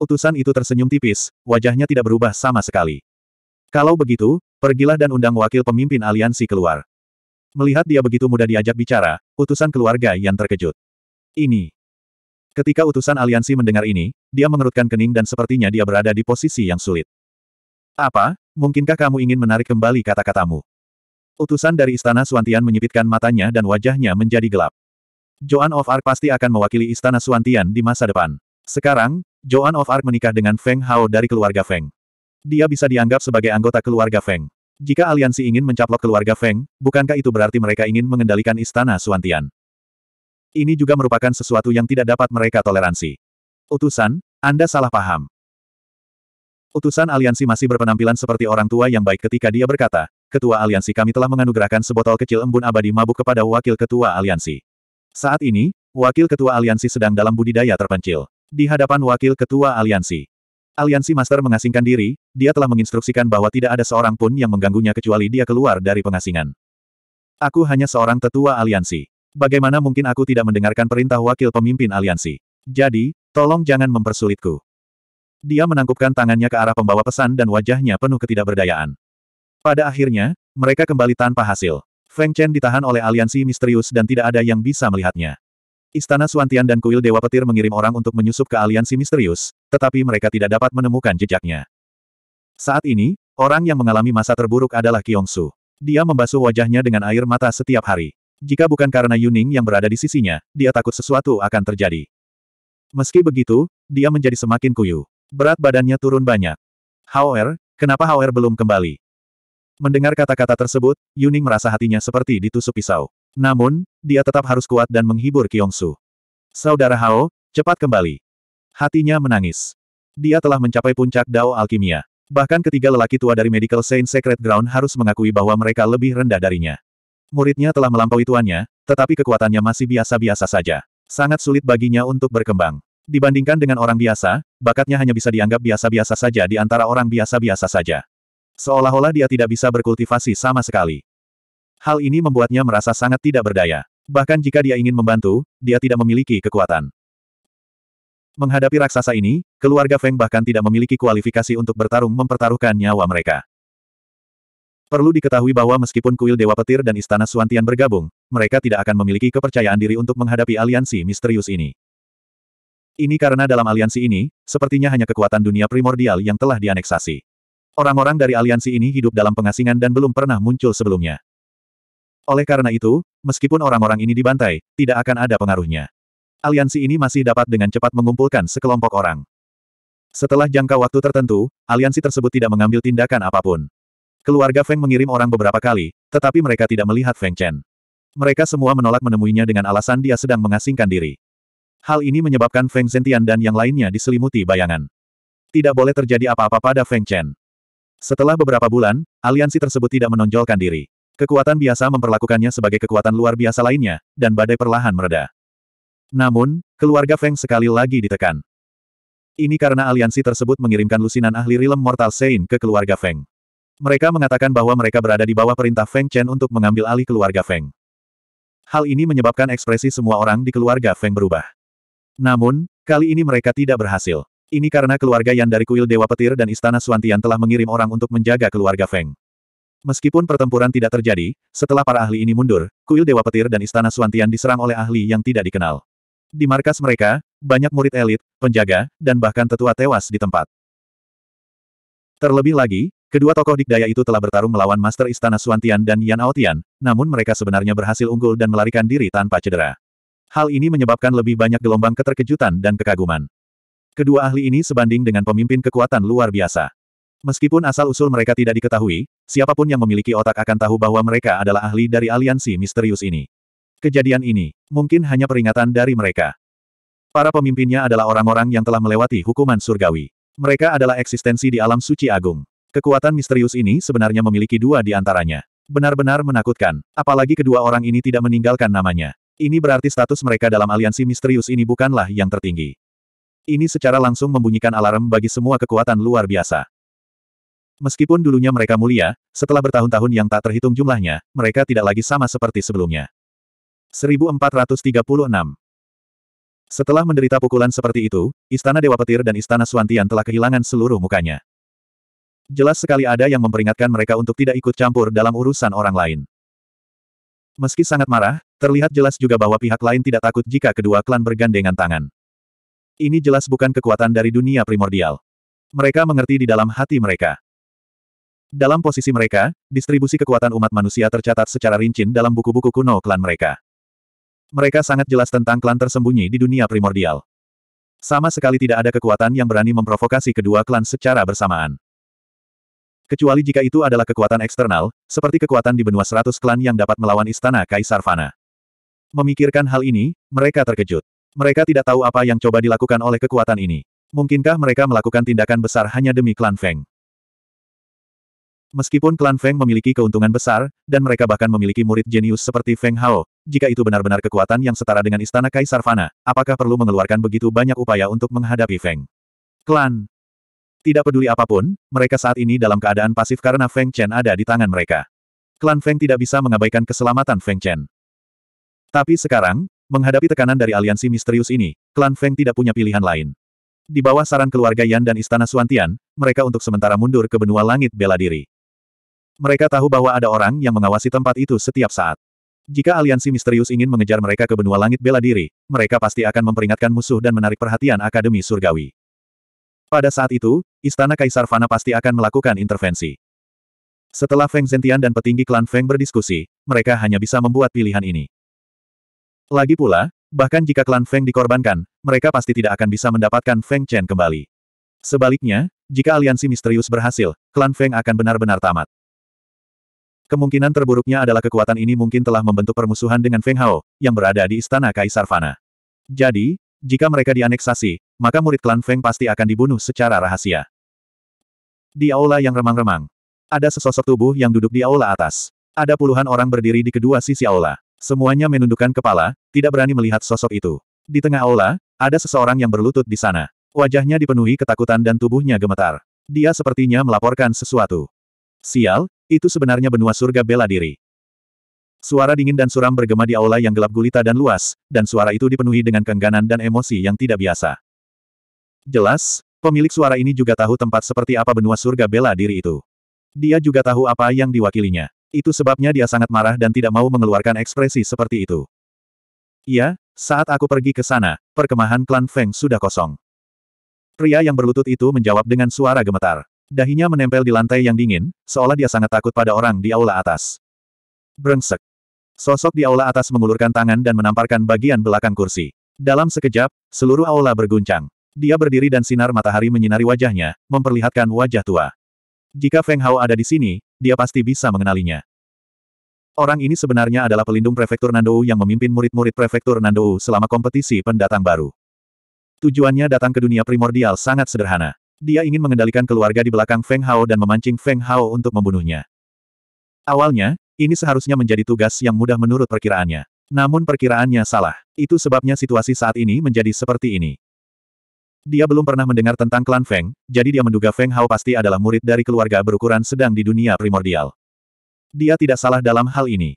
Speaker 1: Utusan itu tersenyum tipis, wajahnya tidak berubah sama sekali. Kalau begitu, pergilah dan undang wakil pemimpin aliansi keluar. Melihat dia begitu mudah diajak bicara, utusan keluarga yang terkejut. Ini. Ketika utusan aliansi mendengar ini, dia mengerutkan kening dan sepertinya dia berada di posisi yang sulit. Apa, mungkinkah kamu ingin menarik kembali kata-katamu? Utusan dari istana Suantian menyipitkan matanya dan wajahnya menjadi gelap. Joan of Arc pasti akan mewakili istana Suantian di masa depan. Sekarang, Joan of Arc menikah dengan Feng Hao dari keluarga Feng. Dia bisa dianggap sebagai anggota keluarga Feng. Jika aliansi ingin mencaplok keluarga Feng, bukankah itu berarti mereka ingin mengendalikan istana Suantian? Ini juga merupakan sesuatu yang tidak dapat mereka toleransi. Utusan, Anda salah paham. Utusan aliansi masih berpenampilan seperti orang tua yang baik ketika dia berkata, Ketua aliansi kami telah menganugerahkan sebotol kecil embun abadi mabuk kepada wakil ketua aliansi. Saat ini, Wakil Ketua Aliansi sedang dalam budidaya terpencil. Di hadapan Wakil Ketua Aliansi. Aliansi Master mengasingkan diri, dia telah menginstruksikan bahwa tidak ada seorang pun yang mengganggunya kecuali dia keluar dari pengasingan. Aku hanya seorang tetua aliansi. Bagaimana mungkin aku tidak mendengarkan perintah wakil pemimpin aliansi? Jadi, tolong jangan mempersulitku. Dia menangkupkan tangannya ke arah pembawa pesan dan wajahnya penuh ketidakberdayaan. Pada akhirnya, mereka kembali tanpa hasil. Feng Chen ditahan oleh aliansi misterius dan tidak ada yang bisa melihatnya. Istana Suantian dan kuil Dewa Petir mengirim orang untuk menyusup ke aliansi misterius, tetapi mereka tidak dapat menemukan jejaknya. Saat ini, orang yang mengalami masa terburuk adalah Kyongsu. Dia membasuh wajahnya dengan air mata setiap hari. Jika bukan karena Yuning yang berada di sisinya, dia takut sesuatu akan terjadi. Meski begitu, dia menjadi semakin kuyu. Berat badannya turun banyak. Er, kenapa Er belum kembali? Mendengar kata-kata tersebut, Yuning merasa hatinya seperti ditusuk pisau. Namun, dia tetap harus kuat dan menghibur Kyongsu. Saudara Hao, cepat kembali. Hatinya menangis. Dia telah mencapai puncak Dao Alkimia. Bahkan ketiga lelaki tua dari Medical Saint Secret Ground harus mengakui bahwa mereka lebih rendah darinya. Muridnya telah melampaui tuannya, tetapi kekuatannya masih biasa-biasa saja. Sangat sulit baginya untuk berkembang. Dibandingkan dengan orang biasa, bakatnya hanya bisa dianggap biasa-biasa saja di antara orang biasa-biasa saja. Seolah-olah dia tidak bisa berkultivasi sama sekali. Hal ini membuatnya merasa sangat tidak berdaya. Bahkan jika dia ingin membantu, dia tidak memiliki kekuatan. Menghadapi raksasa ini, keluarga Feng bahkan tidak memiliki kualifikasi untuk bertarung mempertaruhkan nyawa mereka. Perlu diketahui bahwa meskipun kuil Dewa Petir dan Istana Suantian bergabung, mereka tidak akan memiliki kepercayaan diri untuk menghadapi aliansi misterius ini. Ini karena dalam aliansi ini, sepertinya hanya kekuatan dunia primordial yang telah dianeksasi. Orang-orang dari aliansi ini hidup dalam pengasingan dan belum pernah muncul sebelumnya. Oleh karena itu, meskipun orang-orang ini dibantai, tidak akan ada pengaruhnya. Aliansi ini masih dapat dengan cepat mengumpulkan sekelompok orang. Setelah jangka waktu tertentu, aliansi tersebut tidak mengambil tindakan apapun. Keluarga Feng mengirim orang beberapa kali, tetapi mereka tidak melihat Feng Chen. Mereka semua menolak menemuinya dengan alasan dia sedang mengasingkan diri. Hal ini menyebabkan Feng Zentian dan yang lainnya diselimuti bayangan. Tidak boleh terjadi apa-apa pada Feng Chen. Setelah beberapa bulan, aliansi tersebut tidak menonjolkan diri. Kekuatan biasa memperlakukannya sebagai kekuatan luar biasa lainnya, dan badai perlahan mereda. Namun, keluarga Feng sekali lagi ditekan. Ini karena aliansi tersebut mengirimkan lusinan ahli rilem Mortal Sein ke keluarga Feng. Mereka mengatakan bahwa mereka berada di bawah perintah Feng Chen untuk mengambil alih keluarga Feng. Hal ini menyebabkan ekspresi semua orang di keluarga Feng berubah. Namun, kali ini mereka tidak berhasil. Ini karena keluarga Yan dari kuil Dewa Petir dan Istana Suantian telah mengirim orang untuk menjaga keluarga Feng. Meskipun pertempuran tidak terjadi, setelah para ahli ini mundur, kuil Dewa Petir dan Istana Suantian diserang oleh ahli yang tidak dikenal. Di markas mereka, banyak murid elit, penjaga, dan bahkan tetua tewas di tempat. Terlebih lagi, kedua tokoh dikdaya itu telah bertarung melawan Master Istana Suantian dan Yan Aotian, namun mereka sebenarnya berhasil unggul dan melarikan diri tanpa cedera. Hal ini menyebabkan lebih banyak gelombang keterkejutan dan kekaguman. Kedua ahli ini sebanding dengan pemimpin kekuatan luar biasa. Meskipun asal-usul mereka tidak diketahui, siapapun yang memiliki otak akan tahu bahwa mereka adalah ahli dari aliansi misterius ini. Kejadian ini, mungkin hanya peringatan dari mereka. Para pemimpinnya adalah orang-orang yang telah melewati hukuman surgawi. Mereka adalah eksistensi di alam suci agung. Kekuatan misterius ini sebenarnya memiliki dua di antaranya. Benar-benar menakutkan, apalagi kedua orang ini tidak meninggalkan namanya. Ini berarti status mereka dalam aliansi misterius ini bukanlah yang tertinggi. Ini secara langsung membunyikan alarm bagi semua kekuatan luar biasa. Meskipun dulunya mereka mulia, setelah bertahun-tahun yang tak terhitung jumlahnya, mereka tidak lagi sama seperti sebelumnya. 1436 Setelah menderita pukulan seperti itu, Istana Dewa Petir dan Istana Suantian telah kehilangan seluruh mukanya. Jelas sekali ada yang memperingatkan mereka untuk tidak ikut campur dalam urusan orang lain. Meski sangat marah, terlihat jelas juga bahwa pihak lain tidak takut jika kedua klan bergandengan tangan. Ini jelas bukan kekuatan dari dunia primordial. Mereka mengerti di dalam hati mereka. Dalam posisi mereka, distribusi kekuatan umat manusia tercatat secara rinci dalam buku-buku kuno klan mereka. Mereka sangat jelas tentang klan tersembunyi di dunia primordial. Sama sekali tidak ada kekuatan yang berani memprovokasi kedua klan secara bersamaan. Kecuali jika itu adalah kekuatan eksternal, seperti kekuatan di benua seratus klan yang dapat melawan istana Kaisar Fana. Memikirkan hal ini, mereka terkejut. Mereka tidak tahu apa yang coba dilakukan oleh kekuatan ini. Mungkinkah mereka melakukan tindakan besar hanya demi klan Feng? Meskipun klan Feng memiliki keuntungan besar, dan mereka bahkan memiliki murid jenius seperti Feng Hao, jika itu benar-benar kekuatan yang setara dengan istana Kaisar Fana, apakah perlu mengeluarkan begitu banyak upaya untuk menghadapi Feng? Klan. Tidak peduli apapun, mereka saat ini dalam keadaan pasif karena Feng Chen ada di tangan mereka. Klan Feng tidak bisa mengabaikan keselamatan Feng Chen. Tapi sekarang, Menghadapi tekanan dari aliansi misterius ini, klan Feng tidak punya pilihan lain. Di bawah saran keluarga Yan dan Istana Suantian, mereka untuk sementara mundur ke benua langit bela diri. Mereka tahu bahwa ada orang yang mengawasi tempat itu setiap saat. Jika aliansi misterius ingin mengejar mereka ke benua langit bela diri, mereka pasti akan memperingatkan musuh dan menarik perhatian Akademi Surgawi. Pada saat itu, Istana Kaisar Fana pasti akan melakukan intervensi. Setelah Feng Zentian dan petinggi klan Feng berdiskusi, mereka hanya bisa membuat pilihan ini. Lagi pula, bahkan jika klan Feng dikorbankan, mereka pasti tidak akan bisa mendapatkan Feng Chen kembali. Sebaliknya, jika aliansi misterius berhasil, klan Feng akan benar-benar tamat. Kemungkinan terburuknya adalah kekuatan ini mungkin telah membentuk permusuhan dengan Feng Hao, yang berada di istana Kaisar Fana. Jadi, jika mereka dianeksasi, maka murid klan Feng pasti akan dibunuh secara rahasia. Di aula yang remang-remang, ada sesosok tubuh yang duduk di aula atas. Ada puluhan orang berdiri di kedua sisi aula. Semuanya menundukkan kepala, tidak berani melihat sosok itu. Di tengah aula, ada seseorang yang berlutut di sana. Wajahnya dipenuhi ketakutan dan tubuhnya gemetar. Dia sepertinya melaporkan sesuatu. Sial, itu sebenarnya benua surga bela diri. Suara dingin dan suram bergema di aula yang gelap gulita dan luas, dan suara itu dipenuhi dengan kengganan dan emosi yang tidak biasa. Jelas, pemilik suara ini juga tahu tempat seperti apa benua surga bela diri itu. Dia juga tahu apa yang diwakilinya. Itu sebabnya dia sangat marah dan tidak mau mengeluarkan ekspresi seperti itu. Iya, saat aku pergi ke sana, perkemahan klan Feng sudah kosong. Pria yang berlutut itu menjawab dengan suara gemetar. Dahinya menempel di lantai yang dingin, seolah dia sangat takut pada orang di aula atas. Brengsek. Sosok di aula atas mengulurkan tangan dan menamparkan bagian belakang kursi. Dalam sekejap, seluruh aula berguncang. Dia berdiri dan sinar matahari menyinari wajahnya, memperlihatkan wajah tua. Jika Feng Hao ada di sini, dia pasti bisa mengenalinya. Orang ini sebenarnya adalah pelindung Prefektur Nandou yang memimpin murid-murid Prefektur Nandou selama kompetisi pendatang baru. Tujuannya datang ke dunia primordial sangat sederhana. Dia ingin mengendalikan keluarga di belakang Feng Hao dan memancing Feng Hao untuk membunuhnya. Awalnya, ini seharusnya menjadi tugas yang mudah menurut perkiraannya. Namun perkiraannya salah. Itu sebabnya situasi saat ini menjadi seperti ini. Dia belum pernah mendengar tentang klan Feng, jadi dia menduga Feng Hao pasti adalah murid dari keluarga berukuran sedang di dunia primordial. Dia tidak salah dalam hal ini.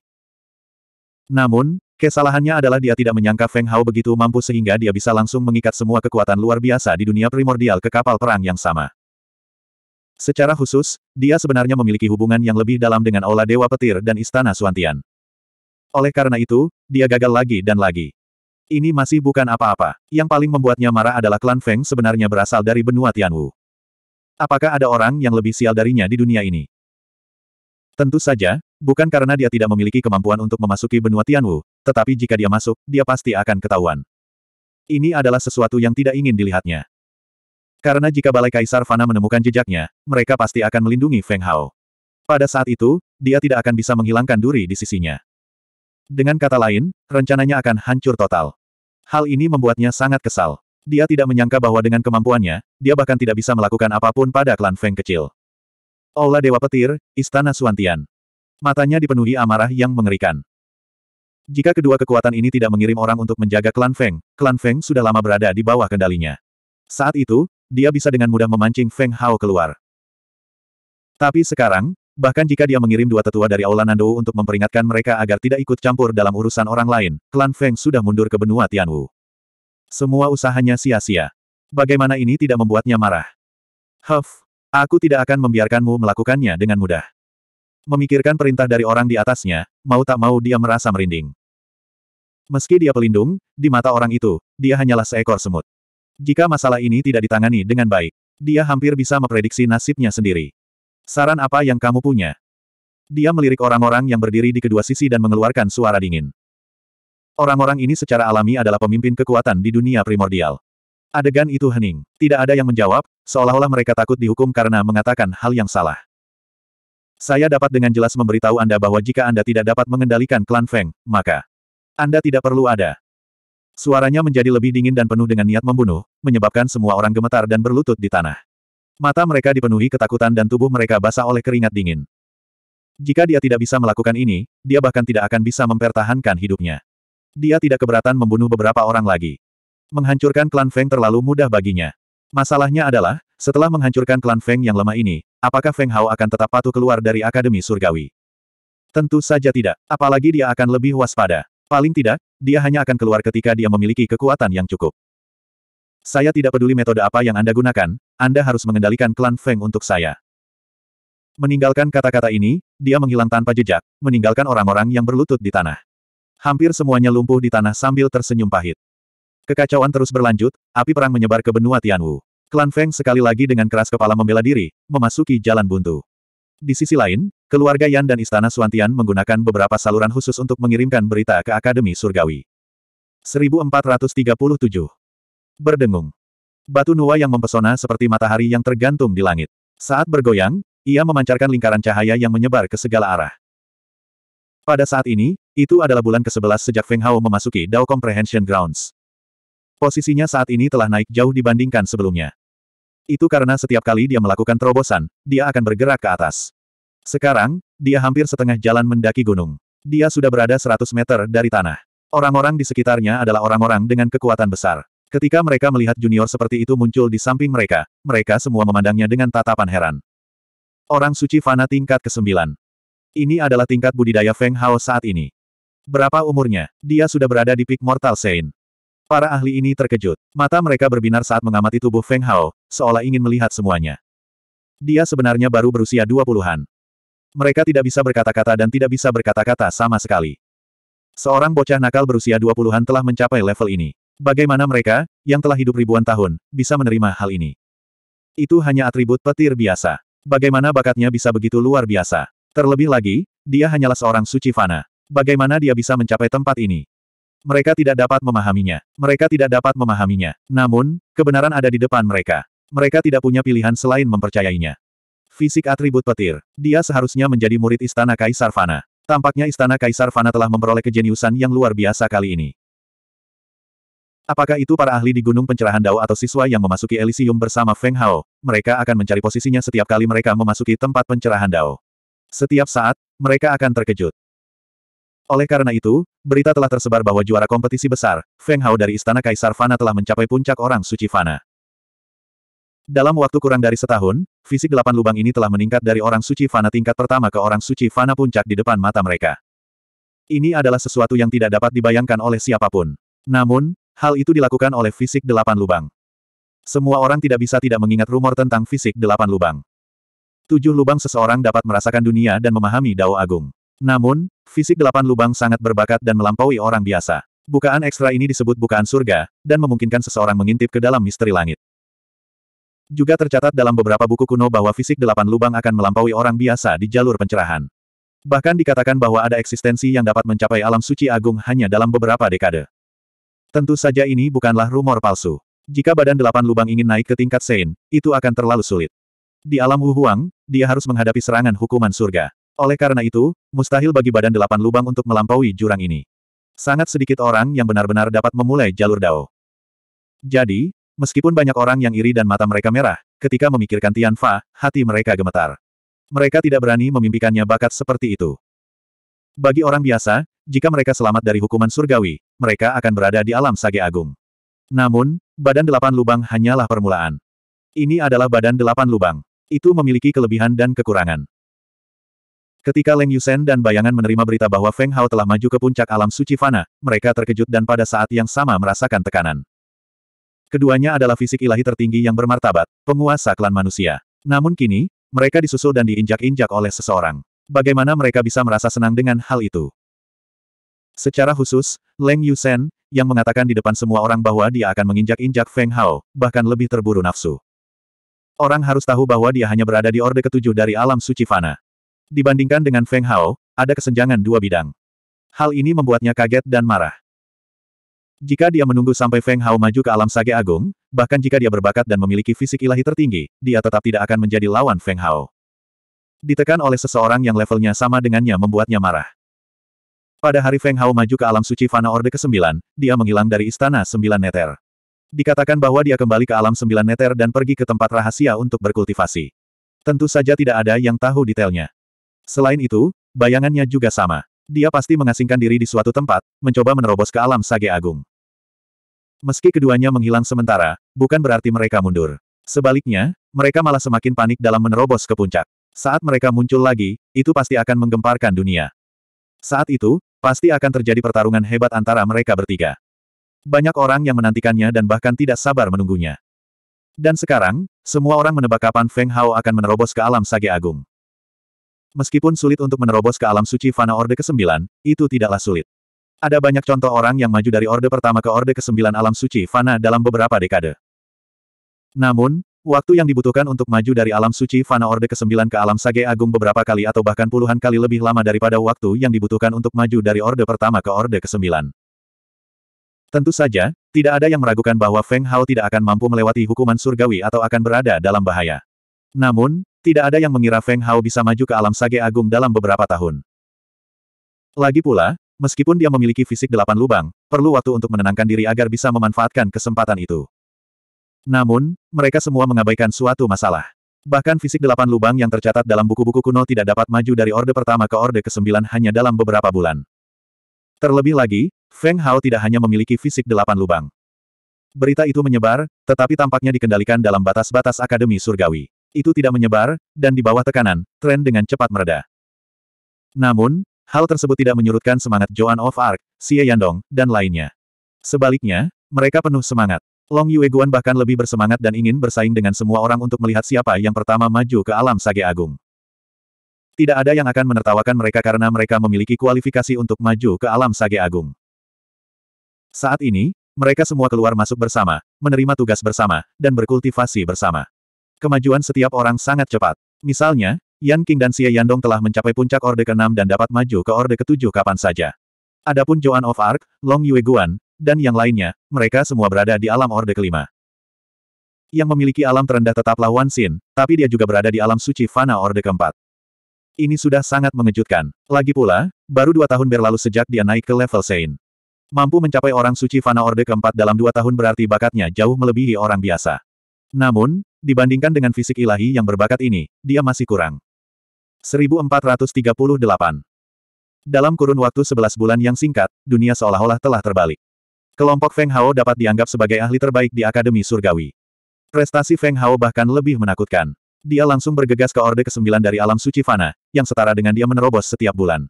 Speaker 1: Namun, kesalahannya adalah dia tidak menyangka Feng Hao begitu mampu sehingga dia bisa langsung mengikat semua kekuatan luar biasa di dunia primordial ke kapal perang yang sama. Secara khusus, dia sebenarnya memiliki hubungan yang lebih dalam dengan Ola Dewa Petir dan Istana Suantian. Oleh karena itu, dia gagal lagi dan lagi. Ini masih bukan apa-apa. Yang paling membuatnya marah adalah klan Feng sebenarnya berasal dari benua Tianwu. Apakah ada orang yang lebih sial darinya di dunia ini? Tentu saja, bukan karena dia tidak memiliki kemampuan untuk memasuki benua Tianwu, tetapi jika dia masuk, dia pasti akan ketahuan. Ini adalah sesuatu yang tidak ingin dilihatnya. Karena jika Balai Kaisar Fana menemukan jejaknya, mereka pasti akan melindungi Feng Hao. Pada saat itu, dia tidak akan bisa menghilangkan duri di sisinya. Dengan kata lain, rencananya akan hancur total. Hal ini membuatnya sangat kesal. Dia tidak menyangka bahwa dengan kemampuannya, dia bahkan tidak bisa melakukan apapun pada klan Feng kecil. Aula Dewa Petir, Istana Suantian. Matanya dipenuhi amarah yang mengerikan. Jika kedua kekuatan ini tidak mengirim orang untuk menjaga klan Feng, klan Feng sudah lama berada di bawah kendalinya. Saat itu, dia bisa dengan mudah memancing Feng Hao keluar. Tapi sekarang, Bahkan jika dia mengirim dua tetua dari Aula Nando untuk memperingatkan mereka agar tidak ikut campur dalam urusan orang lain, klan Feng sudah mundur ke benua Tianwu. Semua usahanya sia-sia. Bagaimana ini tidak membuatnya marah? Huff, aku tidak akan membiarkanmu melakukannya dengan mudah. Memikirkan perintah dari orang di atasnya, mau tak mau dia merasa merinding. Meski dia pelindung, di mata orang itu, dia hanyalah seekor semut. Jika masalah ini tidak ditangani dengan baik, dia hampir bisa memprediksi nasibnya sendiri. Saran apa yang kamu punya? Dia melirik orang-orang yang berdiri di kedua sisi dan mengeluarkan suara dingin. Orang-orang ini secara alami adalah pemimpin kekuatan di dunia primordial. Adegan itu hening. Tidak ada yang menjawab, seolah-olah mereka takut dihukum karena mengatakan hal yang salah. Saya dapat dengan jelas memberitahu Anda bahwa jika Anda tidak dapat mengendalikan klan Feng, maka Anda tidak perlu ada. Suaranya menjadi lebih dingin dan penuh dengan niat membunuh, menyebabkan semua orang gemetar dan berlutut di tanah. Mata mereka dipenuhi ketakutan dan tubuh mereka basah oleh keringat dingin. Jika dia tidak bisa melakukan ini, dia bahkan tidak akan bisa mempertahankan hidupnya. Dia tidak keberatan membunuh beberapa orang lagi. Menghancurkan klan Feng terlalu mudah baginya. Masalahnya adalah, setelah menghancurkan klan Feng yang lemah ini, apakah Feng Hao akan tetap patuh keluar dari Akademi Surgawi? Tentu saja tidak, apalagi dia akan lebih waspada. Paling tidak, dia hanya akan keluar ketika dia memiliki kekuatan yang cukup. Saya tidak peduli metode apa yang Anda gunakan, Anda harus mengendalikan klan Feng untuk saya. Meninggalkan kata-kata ini, dia menghilang tanpa jejak, meninggalkan orang-orang yang berlutut di tanah. Hampir semuanya lumpuh di tanah sambil tersenyum pahit. Kekacauan terus berlanjut, api perang menyebar ke benua Tianwu. Klan Feng sekali lagi dengan keras kepala membela diri, memasuki jalan buntu. Di sisi lain, keluarga Yan dan Istana Suantian menggunakan beberapa saluran khusus untuk mengirimkan berita ke Akademi Surgawi. 1437 berdengung. Batu Nuwa yang mempesona seperti matahari yang tergantung di langit. Saat bergoyang, ia memancarkan lingkaran cahaya yang menyebar ke segala arah. Pada saat ini, itu adalah bulan ke-11 sejak Feng Hao memasuki Dao Comprehension Grounds. Posisinya saat ini telah naik jauh dibandingkan sebelumnya. Itu karena setiap kali dia melakukan terobosan, dia akan bergerak ke atas. Sekarang, dia hampir setengah jalan mendaki gunung. Dia sudah berada 100 meter dari tanah. Orang-orang di sekitarnya adalah orang-orang dengan kekuatan besar. Ketika mereka melihat junior seperti itu muncul di samping mereka, mereka semua memandangnya dengan tatapan heran. Orang suci Fana tingkat ke-9. Ini adalah tingkat budidaya Feng Hao saat ini. Berapa umurnya? Dia sudah berada di peak Mortal Sein. Para ahli ini terkejut. Mata mereka berbinar saat mengamati tubuh Feng Hao, seolah ingin melihat semuanya. Dia sebenarnya baru berusia 20-an. Mereka tidak bisa berkata-kata dan tidak bisa berkata-kata sama sekali. Seorang bocah nakal berusia 20-an telah mencapai level ini. Bagaimana mereka, yang telah hidup ribuan tahun, bisa menerima hal ini? Itu hanya atribut petir biasa. Bagaimana bakatnya bisa begitu luar biasa? Terlebih lagi, dia hanyalah seorang suci fana. Bagaimana dia bisa mencapai tempat ini? Mereka tidak dapat memahaminya. Mereka tidak dapat memahaminya. Namun, kebenaran ada di depan mereka. Mereka tidak punya pilihan selain mempercayainya. Fisik atribut petir. Dia seharusnya menjadi murid Istana Kaisar Fana. Tampaknya Istana Kaisar Fana telah memperoleh kejeniusan yang luar biasa kali ini. Apakah itu para ahli di Gunung Pencerahan Dao atau siswa yang memasuki Elysium bersama Feng Hao? Mereka akan mencari posisinya setiap kali mereka memasuki tempat pencerahan Dao. Setiap saat, mereka akan terkejut. Oleh karena itu, berita telah tersebar bahwa juara kompetisi besar, Feng Hao dari Istana Kaisar Fana telah mencapai puncak orang suci Fana. Dalam waktu kurang dari setahun, fisik delapan lubang ini telah meningkat dari orang suci Fana tingkat pertama ke orang suci Fana puncak di depan mata mereka. Ini adalah sesuatu yang tidak dapat dibayangkan oleh siapapun. Namun, Hal itu dilakukan oleh fisik delapan lubang. Semua orang tidak bisa tidak mengingat rumor tentang fisik delapan lubang. Tujuh lubang seseorang dapat merasakan dunia dan memahami Dao Agung. Namun, fisik delapan lubang sangat berbakat dan melampaui orang biasa. Bukaan ekstra ini disebut bukaan surga, dan memungkinkan seseorang mengintip ke dalam misteri langit. Juga tercatat dalam beberapa buku kuno bahwa fisik delapan lubang akan melampaui orang biasa di jalur pencerahan. Bahkan dikatakan bahwa ada eksistensi yang dapat mencapai alam suci agung hanya dalam beberapa dekade. Tentu saja ini bukanlah rumor palsu. Jika badan delapan lubang ingin naik ke tingkat Sein, itu akan terlalu sulit. Di alam Wuhuang, dia harus menghadapi serangan hukuman surga. Oleh karena itu, mustahil bagi badan delapan lubang untuk melampaui jurang ini. Sangat sedikit orang yang benar-benar dapat memulai jalur Dao. Jadi, meskipun banyak orang yang iri dan mata mereka merah, ketika memikirkan Tian Fa, hati mereka gemetar. Mereka tidak berani memimpikannya bakat seperti itu. Bagi orang biasa, jika mereka selamat dari hukuman surgawi, mereka akan berada di alam sage agung. Namun, badan delapan lubang hanyalah permulaan. Ini adalah badan delapan lubang. Itu memiliki kelebihan dan kekurangan. Ketika Leng Yusen dan bayangan menerima berita bahwa Feng Hao telah maju ke puncak alam suci Fana, mereka terkejut dan pada saat yang sama merasakan tekanan. Keduanya adalah fisik ilahi tertinggi yang bermartabat, penguasa klan manusia. Namun kini, mereka disusul dan diinjak-injak oleh seseorang. Bagaimana mereka bisa merasa senang dengan hal itu? Secara khusus, Leng Yusen, yang mengatakan di depan semua orang bahwa dia akan menginjak-injak Feng Hao, bahkan lebih terburu nafsu. Orang harus tahu bahwa dia hanya berada di Orde Ketujuh dari alam suci Fana. Dibandingkan dengan Feng Hao, ada kesenjangan dua bidang. Hal ini membuatnya kaget dan marah. Jika dia menunggu sampai Feng Hao maju ke alam sage agung, bahkan jika dia berbakat dan memiliki fisik ilahi tertinggi, dia tetap tidak akan menjadi lawan Feng Hao. Ditekan oleh seseorang yang levelnya sama dengannya membuatnya marah. Pada hari Feng Hao maju ke alam suci Fana Orde ke-9, dia menghilang dari istana sembilan neter. Dikatakan bahwa dia kembali ke alam sembilan neter dan pergi ke tempat rahasia untuk berkultivasi. Tentu saja tidak ada yang tahu detailnya. Selain itu, bayangannya juga sama. Dia pasti mengasingkan diri di suatu tempat, mencoba menerobos ke alam Sage Agung. Meski keduanya menghilang sementara, bukan berarti mereka mundur. Sebaliknya, mereka malah semakin panik dalam menerobos ke puncak. Saat mereka muncul lagi, itu pasti akan menggemparkan dunia. Saat itu, Pasti akan terjadi pertarungan hebat antara mereka bertiga. Banyak orang yang menantikannya dan bahkan tidak sabar menunggunya. Dan sekarang, semua orang menebak kapan Feng Hao akan menerobos ke alam Sage Agung. Meskipun sulit untuk menerobos ke alam suci Fana Orde ke-9, itu tidaklah sulit. Ada banyak contoh orang yang maju dari Orde pertama ke Orde ke-9 alam suci Fana dalam beberapa dekade. Namun, Waktu yang dibutuhkan untuk maju dari alam suci Fana Orde ke-9 ke alam Sage Agung beberapa kali atau bahkan puluhan kali lebih lama daripada waktu yang dibutuhkan untuk maju dari Orde pertama ke Orde ke-9. Tentu saja, tidak ada yang meragukan bahwa Feng Hao tidak akan mampu melewati hukuman surgawi atau akan berada dalam bahaya. Namun, tidak ada yang mengira Feng Hao bisa maju ke alam Sage Agung dalam beberapa tahun. Lagi pula, meskipun dia memiliki fisik delapan lubang, perlu waktu untuk menenangkan diri agar bisa memanfaatkan kesempatan itu. Namun, mereka semua mengabaikan suatu masalah. Bahkan fisik delapan lubang yang tercatat dalam buku-buku kuno tidak dapat maju dari orde pertama ke orde kesembilan hanya dalam beberapa bulan. Terlebih lagi, Feng Hao tidak hanya memiliki fisik delapan lubang. Berita itu menyebar, tetapi tampaknya dikendalikan dalam batas-batas Akademi Surgawi. Itu tidak menyebar, dan di bawah tekanan, tren dengan cepat mereda. Namun, hal tersebut tidak menyurutkan semangat Joan of Arc, Xie Yandong, dan lainnya. Sebaliknya, mereka penuh semangat. Long Yueguan bahkan lebih bersemangat dan ingin bersaing dengan semua orang untuk melihat siapa yang pertama maju ke alam sage agung. Tidak ada yang akan menertawakan mereka karena mereka memiliki kualifikasi untuk maju ke alam sage agung. Saat ini, mereka semua keluar masuk bersama, menerima tugas bersama, dan berkultivasi bersama. Kemajuan setiap orang sangat cepat. Misalnya, Yan King dan Xie Yandong telah mencapai puncak Orde ke-6 dan dapat maju ke Orde ke-7 kapan saja. Adapun Joan of Arc, Long Yueguan, dan yang lainnya, mereka semua berada di alam Orde Kelima. Yang memiliki alam terendah tetaplah Wan Xin, tapi dia juga berada di alam suci Fana Orde Keempat. Ini sudah sangat mengejutkan. Lagi pula, baru dua tahun berlalu sejak dia naik ke level Sein. Mampu mencapai orang suci Fana Orde keempat dalam dua tahun berarti bakatnya jauh melebihi orang biasa. Namun, dibandingkan dengan fisik ilahi yang berbakat ini, dia masih kurang. 1438 Dalam kurun waktu 11 bulan yang singkat, dunia seolah-olah telah terbalik. Kelompok Feng Hao dapat dianggap sebagai ahli terbaik di Akademi Surgawi. Prestasi Feng Hao bahkan lebih menakutkan. Dia langsung bergegas ke Orde ke-9 dari alam suci Fana, yang setara dengan dia menerobos setiap bulan.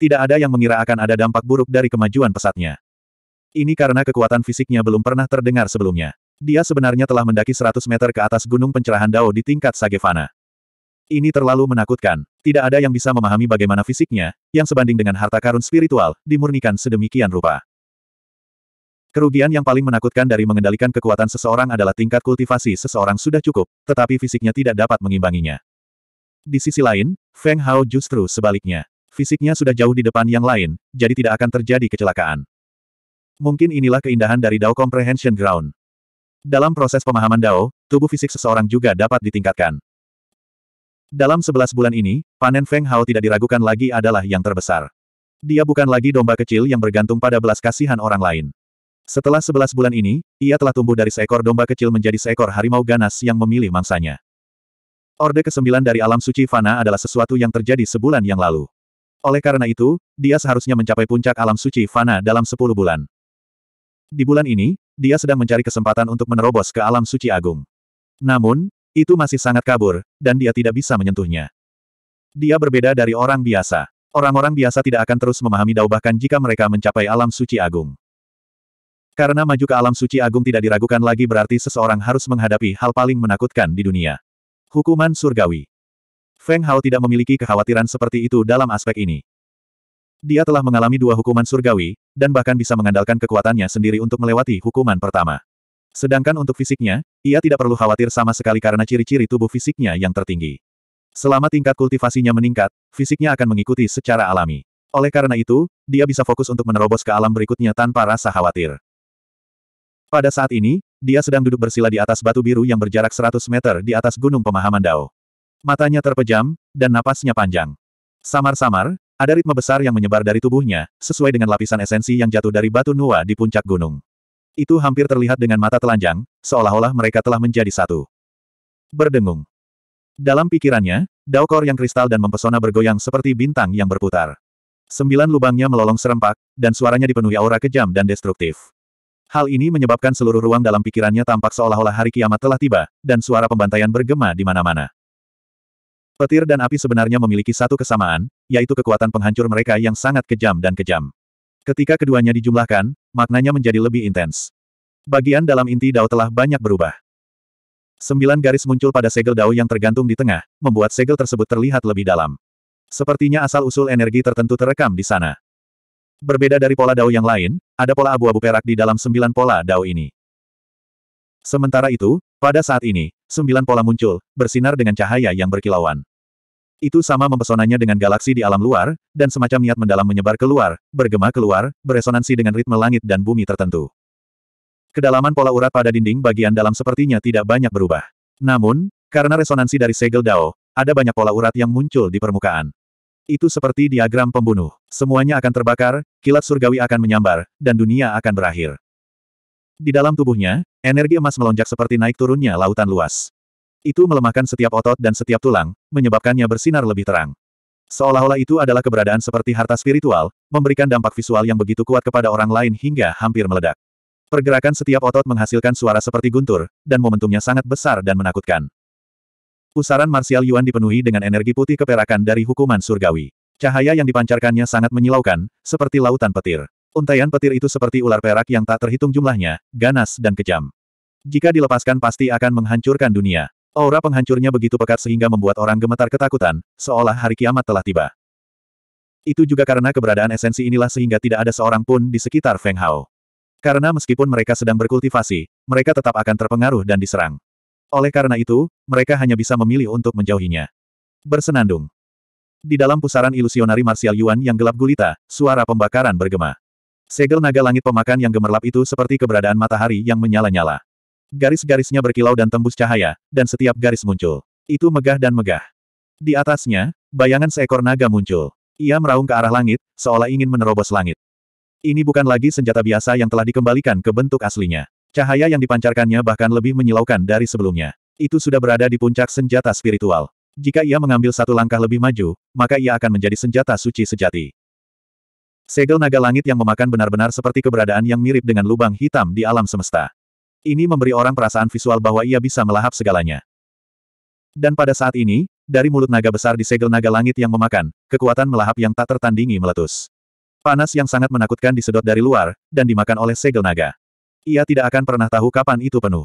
Speaker 1: Tidak ada yang mengira akan ada dampak buruk dari kemajuan pesatnya. Ini karena kekuatan fisiknya belum pernah terdengar sebelumnya. Dia sebenarnya telah mendaki 100 meter ke atas gunung pencerahan Dao di tingkat Sagefana. Ini terlalu menakutkan. Tidak ada yang bisa memahami bagaimana fisiknya, yang sebanding dengan harta karun spiritual, dimurnikan sedemikian rupa. Kerugian yang paling menakutkan dari mengendalikan kekuatan seseorang adalah tingkat kultivasi seseorang sudah cukup, tetapi fisiknya tidak dapat mengimbanginya. Di sisi lain, Feng Hao justru sebaliknya. Fisiknya sudah jauh di depan yang lain, jadi tidak akan terjadi kecelakaan. Mungkin inilah keindahan dari Dao Comprehension Ground. Dalam proses pemahaman Dao, tubuh fisik seseorang juga dapat ditingkatkan. Dalam sebelas bulan ini, panen Feng Hao tidak diragukan lagi adalah yang terbesar. Dia bukan lagi domba kecil yang bergantung pada belas kasihan orang lain. Setelah sebelas bulan ini, ia telah tumbuh dari seekor domba kecil menjadi seekor harimau ganas yang memilih mangsanya. Orde ke-9 dari alam suci Fana adalah sesuatu yang terjadi sebulan yang lalu. Oleh karena itu, dia seharusnya mencapai puncak alam suci Fana dalam sepuluh bulan. Di bulan ini, dia sedang mencari kesempatan untuk menerobos ke alam suci agung. Namun, itu masih sangat kabur, dan dia tidak bisa menyentuhnya. Dia berbeda dari orang biasa. Orang-orang biasa tidak akan terus memahami Dao bahkan jika mereka mencapai alam suci agung. Karena maju ke alam suci agung tidak diragukan lagi berarti seseorang harus menghadapi hal paling menakutkan di dunia. Hukuman surgawi. Feng Hao tidak memiliki kekhawatiran seperti itu dalam aspek ini. Dia telah mengalami dua hukuman surgawi, dan bahkan bisa mengandalkan kekuatannya sendiri untuk melewati hukuman pertama. Sedangkan untuk fisiknya, ia tidak perlu khawatir sama sekali karena ciri-ciri tubuh fisiknya yang tertinggi. Selama tingkat kultivasinya meningkat, fisiknya akan mengikuti secara alami. Oleh karena itu, dia bisa fokus untuk menerobos ke alam berikutnya tanpa rasa khawatir. Pada saat ini, dia sedang duduk bersila di atas batu biru yang berjarak 100 meter di atas gunung pemahaman Dao. Matanya terpejam, dan napasnya panjang. Samar-samar, ada ritme besar yang menyebar dari tubuhnya, sesuai dengan lapisan esensi yang jatuh dari batu Nuwa di puncak gunung. Itu hampir terlihat dengan mata telanjang, seolah-olah mereka telah menjadi satu. Berdengung. Dalam pikirannya, daukor yang kristal dan mempesona bergoyang seperti bintang yang berputar. Sembilan lubangnya melolong serempak, dan suaranya dipenuhi aura kejam dan destruktif. Hal ini menyebabkan seluruh ruang dalam pikirannya tampak seolah-olah hari kiamat telah tiba, dan suara pembantaian bergema di mana-mana. Petir dan api sebenarnya memiliki satu kesamaan, yaitu kekuatan penghancur mereka yang sangat kejam dan kejam. Ketika keduanya dijumlahkan, maknanya menjadi lebih intens. Bagian dalam inti Dao telah banyak berubah. Sembilan garis muncul pada segel Dao yang tergantung di tengah, membuat segel tersebut terlihat lebih dalam. Sepertinya asal-usul energi tertentu terekam di sana. Berbeda dari pola dao yang lain, ada pola abu-abu perak di dalam sembilan pola dao ini. Sementara itu, pada saat ini, sembilan pola muncul, bersinar dengan cahaya yang berkilauan. Itu sama mempesonanya dengan galaksi di alam luar, dan semacam niat mendalam menyebar keluar, bergema keluar, beresonansi dengan ritme langit dan bumi tertentu. Kedalaman pola urat pada dinding bagian dalam sepertinya tidak banyak berubah. Namun, karena resonansi dari segel dao, ada banyak pola urat yang muncul di permukaan. Itu seperti diagram pembunuh. Semuanya akan terbakar, kilat surgawi akan menyambar, dan dunia akan berakhir. Di dalam tubuhnya, energi emas melonjak seperti naik turunnya lautan luas. Itu melemahkan setiap otot dan setiap tulang, menyebabkannya bersinar lebih terang. Seolah-olah itu adalah keberadaan seperti harta spiritual, memberikan dampak visual yang begitu kuat kepada orang lain hingga hampir meledak. Pergerakan setiap otot menghasilkan suara seperti guntur, dan momentumnya sangat besar dan menakutkan. Pusaran Marsial Yuan dipenuhi dengan energi putih keperakan dari hukuman surgawi. Cahaya yang dipancarkannya sangat menyilaukan, seperti lautan petir. Untaian petir itu seperti ular perak yang tak terhitung jumlahnya, ganas dan kejam. Jika dilepaskan pasti akan menghancurkan dunia. Aura penghancurnya begitu pekat sehingga membuat orang gemetar ketakutan, seolah hari kiamat telah tiba. Itu juga karena keberadaan esensi inilah sehingga tidak ada seorang pun di sekitar Feng Hao. Karena meskipun mereka sedang berkultivasi, mereka tetap akan terpengaruh dan diserang. Oleh karena itu, mereka hanya bisa memilih untuk menjauhinya. Bersenandung. Di dalam pusaran ilusionari Martial Yuan yang gelap gulita, suara pembakaran bergema. Segel naga langit pemakan yang gemerlap itu seperti keberadaan matahari yang menyala-nyala. Garis-garisnya berkilau dan tembus cahaya, dan setiap garis muncul. Itu megah dan megah. Di atasnya, bayangan seekor naga muncul. Ia meraung ke arah langit, seolah ingin menerobos langit. Ini bukan lagi senjata biasa yang telah dikembalikan ke bentuk aslinya. Cahaya yang dipancarkannya bahkan lebih menyilaukan dari sebelumnya. Itu sudah berada di puncak senjata spiritual. Jika ia mengambil satu langkah lebih maju, maka ia akan menjadi senjata suci sejati. Segel naga langit yang memakan benar-benar seperti keberadaan yang mirip dengan lubang hitam di alam semesta. Ini memberi orang perasaan visual bahwa ia bisa melahap segalanya. Dan pada saat ini, dari mulut naga besar di segel naga langit yang memakan, kekuatan melahap yang tak tertandingi meletus. Panas yang sangat menakutkan disedot dari luar, dan dimakan oleh segel naga. Ia tidak akan pernah tahu kapan itu penuh.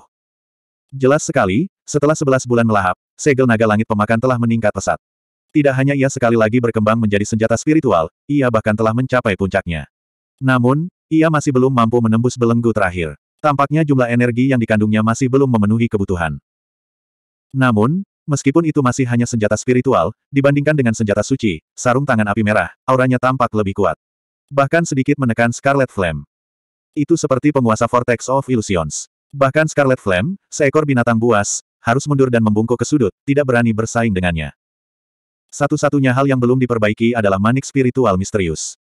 Speaker 1: Jelas sekali, setelah sebelas bulan melahap, segel naga langit pemakan telah meningkat pesat. Tidak hanya ia sekali lagi berkembang menjadi senjata spiritual, ia bahkan telah mencapai puncaknya. Namun, ia masih belum mampu menembus belenggu terakhir. Tampaknya jumlah energi yang dikandungnya masih belum memenuhi kebutuhan. Namun, meskipun itu masih hanya senjata spiritual, dibandingkan dengan senjata suci, sarung tangan api merah, auranya tampak lebih kuat. Bahkan sedikit menekan Scarlet Flame. Itu seperti penguasa Vortex of Illusions. Bahkan Scarlet Flame, seekor binatang buas, harus mundur dan membungkuk ke sudut, tidak berani bersaing dengannya. Satu-satunya hal yang belum diperbaiki adalah manik spiritual misterius.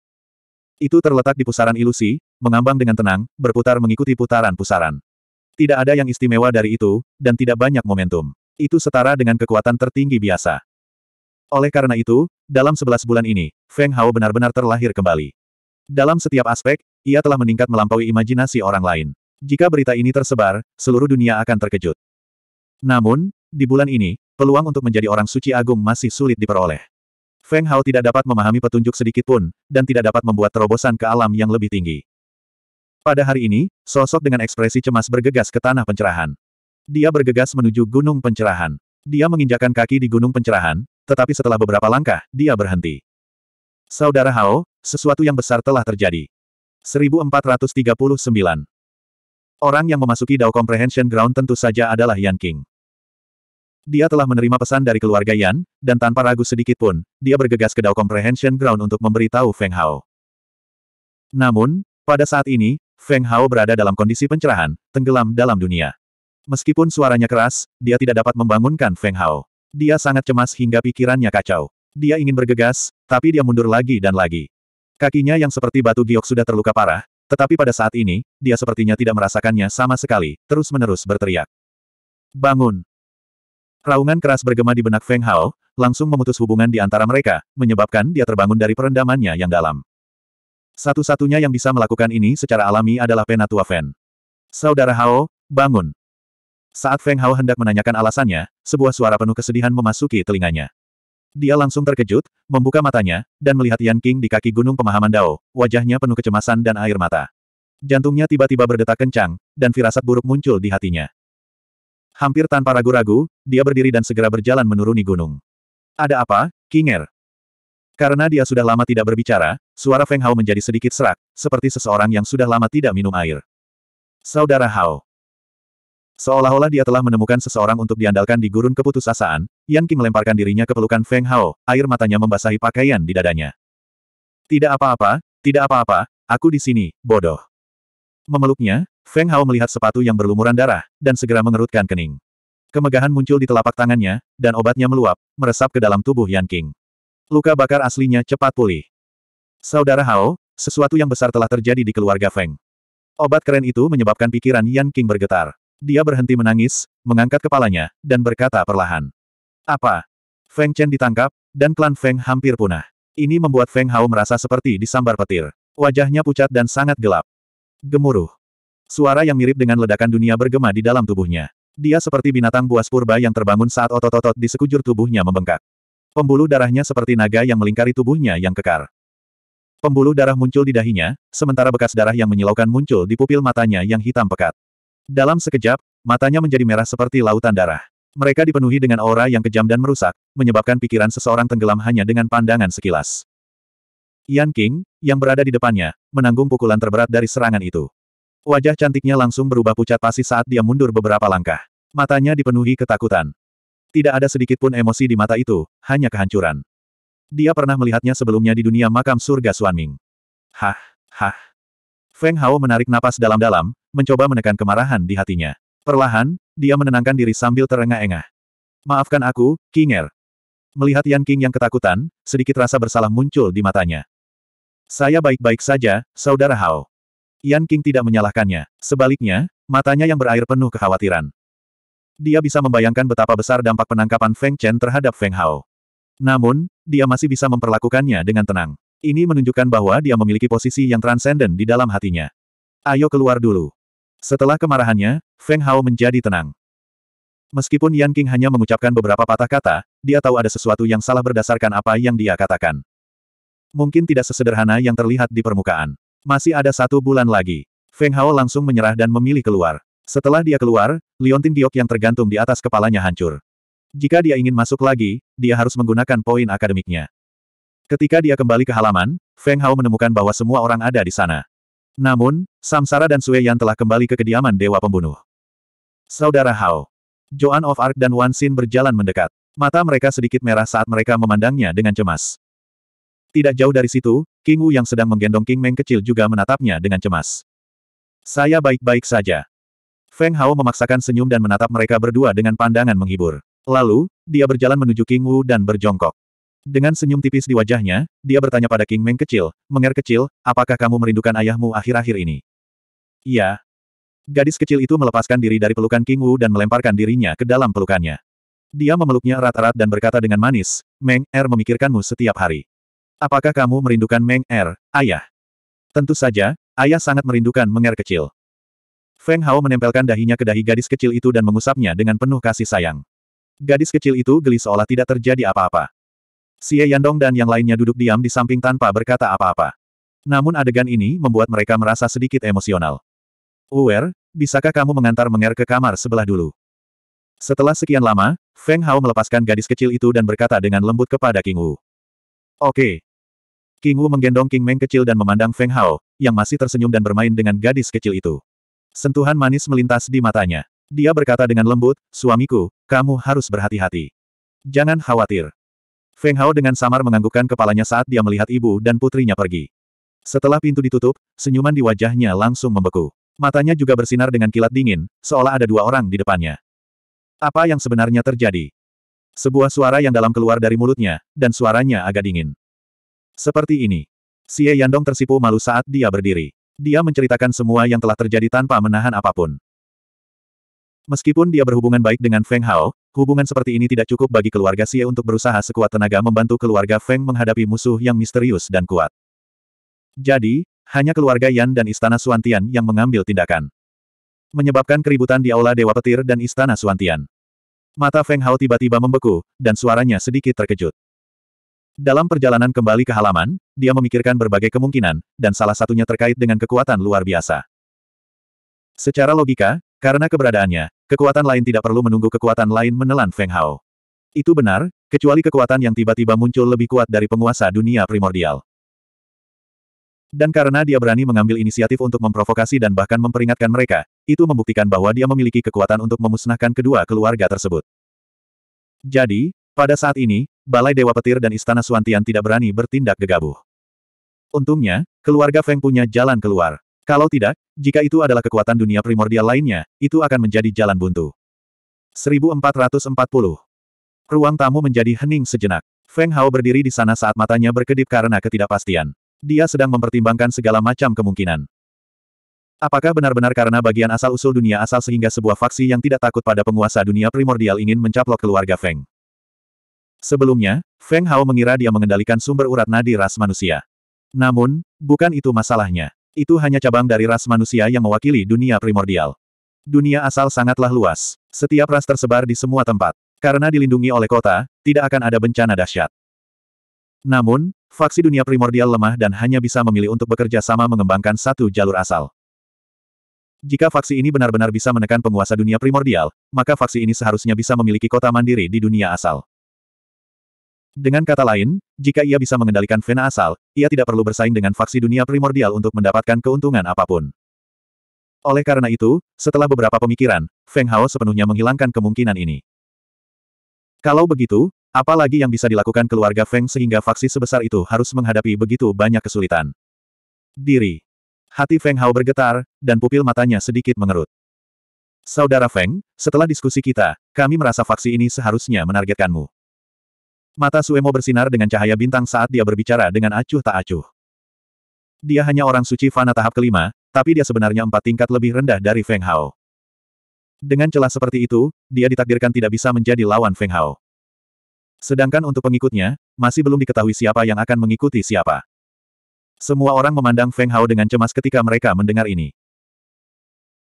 Speaker 1: Itu terletak di pusaran ilusi, mengambang dengan tenang, berputar mengikuti putaran pusaran. Tidak ada yang istimewa dari itu, dan tidak banyak momentum. Itu setara dengan kekuatan tertinggi biasa. Oleh karena itu, dalam sebelas bulan ini, Feng Hao benar-benar terlahir kembali. Dalam setiap aspek, ia telah meningkat melampaui imajinasi orang lain. Jika berita ini tersebar, seluruh dunia akan terkejut. Namun, di bulan ini, peluang untuk menjadi orang suci agung masih sulit diperoleh. Feng Hao tidak dapat memahami petunjuk sedikit pun dan tidak dapat membuat terobosan ke alam yang lebih tinggi. Pada hari ini, sosok dengan ekspresi cemas bergegas ke tanah pencerahan. Dia bergegas menuju gunung pencerahan. Dia menginjakan kaki di gunung pencerahan, tetapi setelah beberapa langkah, dia berhenti. Saudara Hao, sesuatu yang besar telah terjadi. 1439. Orang yang memasuki Dao Comprehension Ground tentu saja adalah Yan King. Dia telah menerima pesan dari keluarga Yan, dan tanpa ragu sedikit pun, dia bergegas ke Dao Comprehension Ground untuk memberitahu Feng Hao. Namun, pada saat ini, Feng Hao berada dalam kondisi pencerahan, tenggelam dalam dunia. Meskipun suaranya keras, dia tidak dapat membangunkan Feng Hao. Dia sangat cemas hingga pikirannya kacau. Dia ingin bergegas, tapi dia mundur lagi dan lagi. Kakinya yang seperti batu giok sudah terluka parah, tetapi pada saat ini, dia sepertinya tidak merasakannya sama sekali, terus-menerus berteriak. Bangun! Raungan keras bergema di benak Feng Hao, langsung memutus hubungan di antara mereka, menyebabkan dia terbangun dari perendamannya yang dalam. Satu-satunya yang bisa melakukan ini secara alami adalah Penatua Fen. Saudara Hao, bangun! Saat Feng Hao hendak menanyakan alasannya, sebuah suara penuh kesedihan memasuki telinganya. Dia langsung terkejut, membuka matanya, dan melihat Yan King di kaki gunung pemahaman Dao, wajahnya penuh kecemasan dan air mata. Jantungnya tiba-tiba berdetak kencang, dan firasat buruk muncul di hatinya. Hampir tanpa ragu-ragu, dia berdiri dan segera berjalan menuruni gunung. Ada apa, Kinger? Karena dia sudah lama tidak berbicara, suara Feng Hao menjadi sedikit serak, seperti seseorang yang sudah lama tidak minum air. Saudara Hao. Seolah-olah dia telah menemukan seseorang untuk diandalkan di gurun keputusasaan, Yan Qing melemparkan dirinya ke pelukan Feng Hao, air matanya membasahi pakaian di dadanya. Tidak apa-apa, tidak apa-apa, aku di sini, bodoh. Memeluknya, Feng Hao melihat sepatu yang berlumuran darah, dan segera mengerutkan kening. Kemegahan muncul di telapak tangannya, dan obatnya meluap, meresap ke dalam tubuh Yan Qing. Luka bakar aslinya cepat pulih. Saudara Hao, sesuatu yang besar telah terjadi di keluarga Feng. Obat keren itu menyebabkan pikiran Yan Qing bergetar. Dia berhenti menangis, mengangkat kepalanya, dan berkata perlahan. Apa? Feng Chen ditangkap, dan klan Feng hampir punah. Ini membuat Feng Hao merasa seperti disambar petir. Wajahnya pucat dan sangat gelap. Gemuruh. Suara yang mirip dengan ledakan dunia bergema di dalam tubuhnya. Dia seperti binatang buas purba yang terbangun saat otot-otot di sekujur tubuhnya membengkak. Pembuluh darahnya seperti naga yang melingkari tubuhnya yang kekar. Pembuluh darah muncul di dahinya, sementara bekas darah yang menyilaukan muncul di pupil matanya yang hitam pekat. Dalam sekejap, matanya menjadi merah seperti lautan darah. Mereka dipenuhi dengan aura yang kejam dan merusak, menyebabkan pikiran seseorang tenggelam hanya dengan pandangan sekilas. Yan King, yang berada di depannya, menanggung pukulan terberat dari serangan itu. Wajah cantiknya langsung berubah pucat pasi saat dia mundur beberapa langkah. Matanya dipenuhi ketakutan. Tidak ada sedikit pun emosi di mata itu, hanya kehancuran. Dia pernah melihatnya sebelumnya di dunia makam surga Suan Ming. Hah, hah. Feng Hao menarik napas dalam-dalam, mencoba menekan kemarahan di hatinya. Perlahan, dia menenangkan diri sambil terengah-engah. Maafkan aku, Kinger. Melihat Yan King yang ketakutan, sedikit rasa bersalah muncul di matanya. Saya baik-baik saja, Saudara Hao. Yan King tidak menyalahkannya. Sebaliknya, matanya yang berair penuh kekhawatiran. Dia bisa membayangkan betapa besar dampak penangkapan Feng Chen terhadap Feng Hao. Namun, dia masih bisa memperlakukannya dengan tenang. Ini menunjukkan bahwa dia memiliki posisi yang transenden di dalam hatinya. Ayo keluar dulu. Setelah kemarahannya, Feng Hao menjadi tenang. Meskipun Yan King hanya mengucapkan beberapa patah kata, dia tahu ada sesuatu yang salah berdasarkan apa yang dia katakan. Mungkin tidak sesederhana yang terlihat di permukaan. Masih ada satu bulan lagi. Feng Hao langsung menyerah dan memilih keluar. Setelah dia keluar, liontin giok yang tergantung di atas kepalanya hancur. Jika dia ingin masuk lagi, dia harus menggunakan poin akademiknya. Ketika dia kembali ke halaman, Feng Hao menemukan bahwa semua orang ada di sana. Namun, Samsara dan Sue Yan telah kembali ke kediaman Dewa Pembunuh. Saudara Hao. Joan of Arc dan Wan Xin berjalan mendekat. Mata mereka sedikit merah saat mereka memandangnya dengan cemas. Tidak jauh dari situ, King Wu yang sedang menggendong King Meng kecil juga menatapnya dengan cemas. Saya baik-baik saja. Feng Hao memaksakan senyum dan menatap mereka berdua dengan pandangan menghibur. Lalu, dia berjalan menuju King Wu dan berjongkok. Dengan senyum tipis di wajahnya, dia bertanya pada King Meng kecil, Menger kecil, apakah kamu merindukan ayahmu akhir-akhir ini? Iya. Gadis kecil itu melepaskan diri dari pelukan King Wu dan melemparkan dirinya ke dalam pelukannya. Dia memeluknya erat-erat dan berkata dengan manis, Meng, Er memikirkanmu setiap hari. Apakah kamu merindukan Meng Er, ayah? Tentu saja, ayah sangat merindukan Menger kecil. Feng Hao menempelkan dahinya ke dahi gadis kecil itu dan mengusapnya dengan penuh kasih sayang. Gadis kecil itu geli seolah tidak terjadi apa-apa. Xie Yandong dan yang lainnya duduk diam di samping tanpa berkata apa-apa. Namun adegan ini membuat mereka merasa sedikit emosional. Uwer, bisakah kamu mengantar Menger ke kamar sebelah dulu? Setelah sekian lama, Feng Hao melepaskan gadis kecil itu dan berkata dengan lembut kepada King Wu. Oke. King Wu menggendong King Meng kecil dan memandang Feng Hao, yang masih tersenyum dan bermain dengan gadis kecil itu. Sentuhan manis melintas di matanya. Dia berkata dengan lembut, suamiku, kamu harus berhati-hati. Jangan khawatir. Feng Hao dengan samar menganggukkan kepalanya saat dia melihat ibu dan putrinya pergi. Setelah pintu ditutup, senyuman di wajahnya langsung membeku. Matanya juga bersinar dengan kilat dingin, seolah ada dua orang di depannya. Apa yang sebenarnya terjadi? Sebuah suara yang dalam keluar dari mulutnya, dan suaranya agak dingin. Seperti ini. Xie Yandong tersipu malu saat dia berdiri. Dia menceritakan semua yang telah terjadi tanpa menahan apapun. Meskipun dia berhubungan baik dengan Feng Hao, hubungan seperti ini tidak cukup bagi keluarga Xie untuk berusaha sekuat tenaga membantu keluarga Feng menghadapi musuh yang misterius dan kuat. Jadi, hanya keluarga Yan dan Istana Suantian yang mengambil tindakan. Menyebabkan keributan di Aula Dewa Petir dan Istana Suantian. Mata Feng Hao tiba-tiba membeku, dan suaranya sedikit terkejut. Dalam perjalanan kembali ke halaman, dia memikirkan berbagai kemungkinan, dan salah satunya terkait dengan kekuatan luar biasa. Secara logika, karena keberadaannya, kekuatan lain tidak perlu menunggu kekuatan lain menelan Feng Hao. Itu benar, kecuali kekuatan yang tiba-tiba muncul lebih kuat dari penguasa dunia primordial. Dan karena dia berani mengambil inisiatif untuk memprovokasi dan bahkan memperingatkan mereka, itu membuktikan bahwa dia memiliki kekuatan untuk memusnahkan kedua keluarga tersebut. Jadi, pada saat ini, Balai Dewa Petir dan Istana Suantian tidak berani bertindak gegabah. Untungnya, keluarga Feng punya jalan keluar. Kalau tidak, jika itu adalah kekuatan dunia primordial lainnya, itu akan menjadi jalan buntu. 1440. Ruang tamu menjadi hening sejenak. Feng Hao berdiri di sana saat matanya berkedip karena ketidakpastian. Dia sedang mempertimbangkan segala macam kemungkinan. Apakah benar-benar karena bagian asal-usul dunia asal sehingga sebuah faksi yang tidak takut pada penguasa dunia primordial ingin mencaplok keluarga Feng? Sebelumnya, Feng Hao mengira dia mengendalikan sumber urat nadi ras manusia. Namun, bukan itu masalahnya. Itu hanya cabang dari ras manusia yang mewakili dunia primordial. Dunia asal sangatlah luas. Setiap ras tersebar di semua tempat. Karena dilindungi oleh kota, tidak akan ada bencana dahsyat. Namun, faksi dunia primordial lemah dan hanya bisa memilih untuk bekerja sama mengembangkan satu jalur asal. Jika faksi ini benar-benar bisa menekan penguasa dunia primordial, maka faksi ini seharusnya bisa memiliki kota mandiri di dunia asal. Dengan kata lain, jika ia bisa mengendalikan vena asal, ia tidak perlu bersaing dengan faksi dunia primordial untuk mendapatkan keuntungan apapun. Oleh karena itu, setelah beberapa pemikiran, Feng Hao sepenuhnya menghilangkan kemungkinan ini. Kalau begitu, apalagi yang bisa dilakukan keluarga Feng sehingga faksi sebesar itu harus menghadapi begitu banyak kesulitan. Diri. Hati Feng Hao bergetar, dan pupil matanya sedikit mengerut. Saudara Feng, setelah diskusi kita, kami merasa faksi ini seharusnya menargetkanmu. Mata Suemo bersinar dengan cahaya bintang saat dia berbicara dengan acuh tak acuh. Dia hanya orang suci fana tahap kelima, tapi dia sebenarnya empat tingkat lebih rendah dari Feng Hao. Dengan celah seperti itu, dia ditakdirkan tidak bisa menjadi lawan Feng Hao. Sedangkan untuk pengikutnya, masih belum diketahui siapa yang akan mengikuti siapa. Semua orang memandang Feng Hao dengan cemas ketika mereka mendengar ini.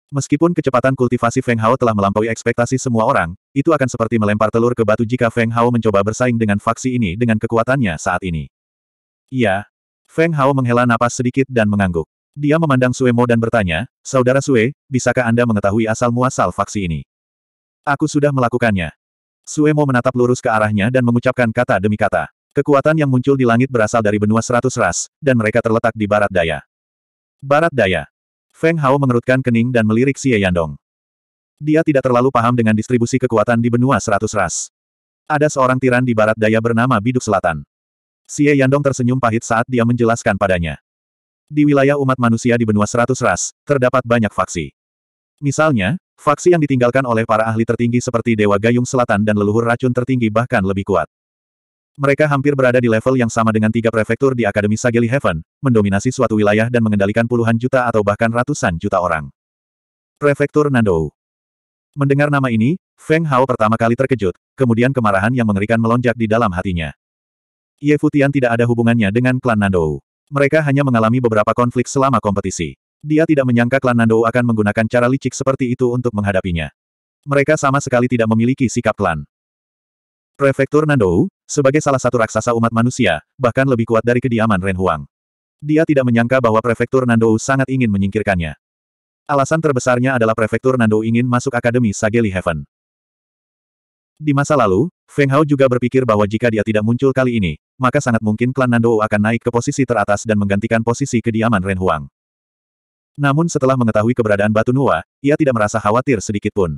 Speaker 1: Meskipun kecepatan kultivasi Feng Hao telah melampaui ekspektasi semua orang, itu akan seperti melempar telur ke batu jika Feng Hao mencoba bersaing dengan faksi ini dengan kekuatannya saat ini. Iya. Feng Hao menghela napas sedikit dan mengangguk. Dia memandang Suemo dan bertanya, Saudara Sue, bisakah Anda mengetahui asal-muasal faksi ini? Aku sudah melakukannya. Suemo menatap lurus ke arahnya dan mengucapkan kata demi kata. Kekuatan yang muncul di langit berasal dari benua seratus ras, dan mereka terletak di barat daya. Barat daya. Feng Hao mengerutkan kening dan melirik Xie Yandong. Dia tidak terlalu paham dengan distribusi kekuatan di benua seratus ras. Ada seorang tiran di barat daya bernama Biduk Selatan. Xie Yandong tersenyum pahit saat dia menjelaskan padanya. Di wilayah umat manusia di benua seratus ras, terdapat banyak faksi. Misalnya, faksi yang ditinggalkan oleh para ahli tertinggi seperti Dewa Gayung Selatan dan leluhur racun tertinggi bahkan lebih kuat. Mereka hampir berada di level yang sama dengan tiga prefektur di Akademi Sageli Heaven, mendominasi suatu wilayah dan mengendalikan puluhan juta atau bahkan ratusan juta orang. Prefektur Nandou Mendengar nama ini, Feng Hao pertama kali terkejut, kemudian kemarahan yang mengerikan melonjak di dalam hatinya. Ye Futian tidak ada hubungannya dengan klan Nandou. Mereka hanya mengalami beberapa konflik selama kompetisi. Dia tidak menyangka klan Nandou akan menggunakan cara licik seperti itu untuk menghadapinya. Mereka sama sekali tidak memiliki sikap klan. Prefektur Nandou, sebagai salah satu raksasa umat manusia, bahkan lebih kuat dari kediaman Ren Huang. Dia tidak menyangka bahwa prefektur Nandou sangat ingin menyingkirkannya. Alasan terbesarnya adalah prefektur Nandou ingin masuk Akademi Sageli Heaven. Di masa lalu, Feng Hao juga berpikir bahwa jika dia tidak muncul kali ini, maka sangat mungkin klan Nandou akan naik ke posisi teratas dan menggantikan posisi kediaman Ren Huang. Namun setelah mengetahui keberadaan Batu Nuwa, ia tidak merasa khawatir sedikitpun.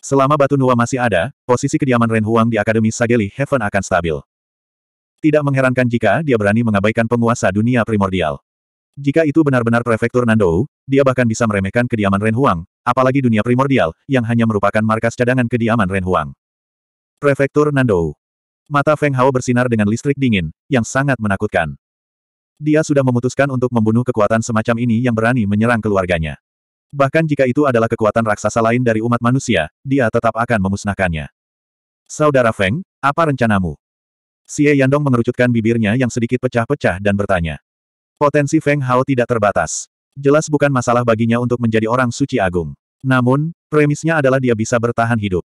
Speaker 1: Selama batu Nuwa masih ada, posisi kediaman Ren Huang di Akademi Sageli Heaven akan stabil. Tidak mengherankan jika dia berani mengabaikan penguasa dunia primordial. Jika itu benar-benar prefektur Nandou, dia bahkan bisa meremehkan kediaman Ren Huang, apalagi dunia primordial, yang hanya merupakan markas cadangan kediaman Ren Huang. Prefektur Nandou. Mata Feng Hao bersinar dengan listrik dingin, yang sangat menakutkan. Dia sudah memutuskan untuk membunuh kekuatan semacam ini yang berani menyerang keluarganya. Bahkan jika itu adalah kekuatan raksasa lain dari umat manusia, dia tetap akan memusnahkannya. Saudara Feng, apa rencanamu? Xie Yandong mengerucutkan bibirnya yang sedikit pecah-pecah dan bertanya. Potensi Feng Hao tidak terbatas. Jelas bukan masalah baginya untuk menjadi orang suci agung. Namun, premisnya adalah dia bisa bertahan hidup.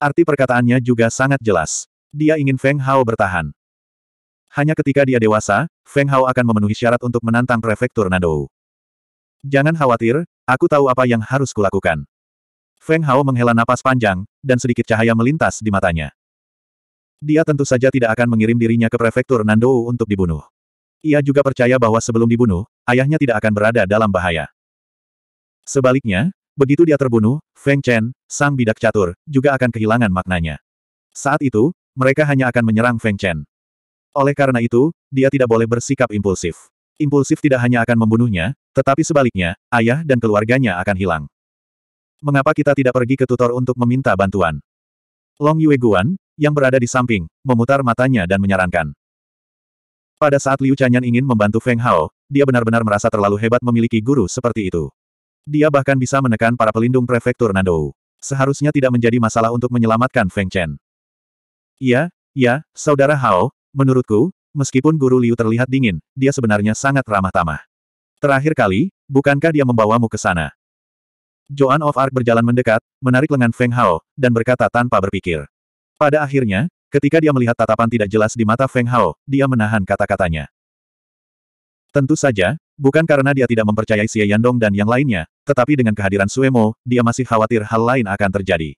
Speaker 1: Arti perkataannya juga sangat jelas. Dia ingin Feng Hao bertahan. Hanya ketika dia dewasa, Feng Hao akan memenuhi syarat untuk menantang prefektur Nadou. Jangan khawatir, aku tahu apa yang harus kulakukan. Feng Hao menghela napas panjang, dan sedikit cahaya melintas di matanya. Dia tentu saja tidak akan mengirim dirinya ke prefektur Nandou untuk dibunuh. Ia juga percaya bahwa sebelum dibunuh, ayahnya tidak akan berada dalam bahaya. Sebaliknya, begitu dia terbunuh, Feng Chen, sang bidak catur, juga akan kehilangan maknanya. Saat itu, mereka hanya akan menyerang Feng Chen. Oleh karena itu, dia tidak boleh bersikap impulsif impulsif tidak hanya akan membunuhnya, tetapi sebaliknya, ayah dan keluarganya akan hilang. Mengapa kita tidak pergi ke tutor untuk meminta bantuan? Long Yue Guan, yang berada di samping, memutar matanya dan menyarankan. Pada saat Liu Chanyan ingin membantu Feng Hao, dia benar-benar merasa terlalu hebat memiliki guru seperti itu. Dia bahkan bisa menekan para pelindung prefektur Nandou. Seharusnya tidak menjadi masalah untuk menyelamatkan Feng Chen. Iya, iya, Saudara Hao, menurutku, meskipun Guru Liu terlihat dingin, dia sebenarnya sangat ramah tamah. Terakhir kali, bukankah dia membawamu ke sana? Joan of Arc berjalan mendekat, menarik lengan Feng Hao, dan berkata tanpa berpikir. Pada akhirnya, ketika dia melihat tatapan tidak jelas di mata Feng Hao, dia menahan kata-katanya. Tentu saja, bukan karena dia tidak mempercayai Xie Yandong dan yang lainnya, tetapi dengan kehadiran Suemo, dia masih khawatir hal lain akan terjadi.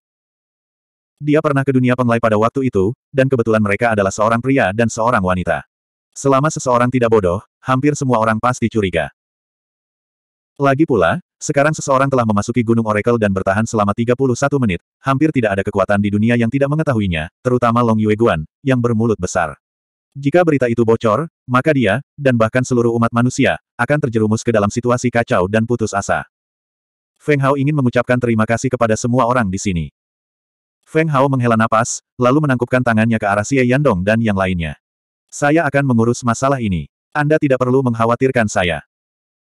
Speaker 1: Dia pernah ke dunia penglai pada waktu itu, dan kebetulan mereka adalah seorang pria dan seorang wanita. Selama seseorang tidak bodoh, hampir semua orang pasti curiga. Lagi pula, sekarang seseorang telah memasuki Gunung Oracle dan bertahan selama 31 menit, hampir tidak ada kekuatan di dunia yang tidak mengetahuinya, terutama Long Yue Guan, yang bermulut besar. Jika berita itu bocor, maka dia, dan bahkan seluruh umat manusia, akan terjerumus ke dalam situasi kacau dan putus asa. Feng Hao ingin mengucapkan terima kasih kepada semua orang di sini. Feng Hao menghela napas, lalu menangkupkan tangannya ke arah Xie Yandong dan yang lainnya. Saya akan mengurus masalah ini. Anda tidak perlu mengkhawatirkan saya.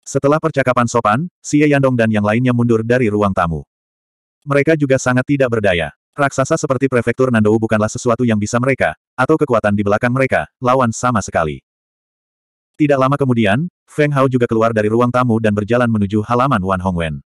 Speaker 1: Setelah percakapan sopan, Xie Yandong dan yang lainnya mundur dari ruang tamu. Mereka juga sangat tidak berdaya. Raksasa seperti Prefektur Nandou bukanlah sesuatu yang bisa mereka, atau kekuatan di belakang mereka, lawan sama sekali. Tidak lama kemudian, Feng Hao juga keluar dari ruang tamu dan berjalan menuju halaman Wan Hongwen.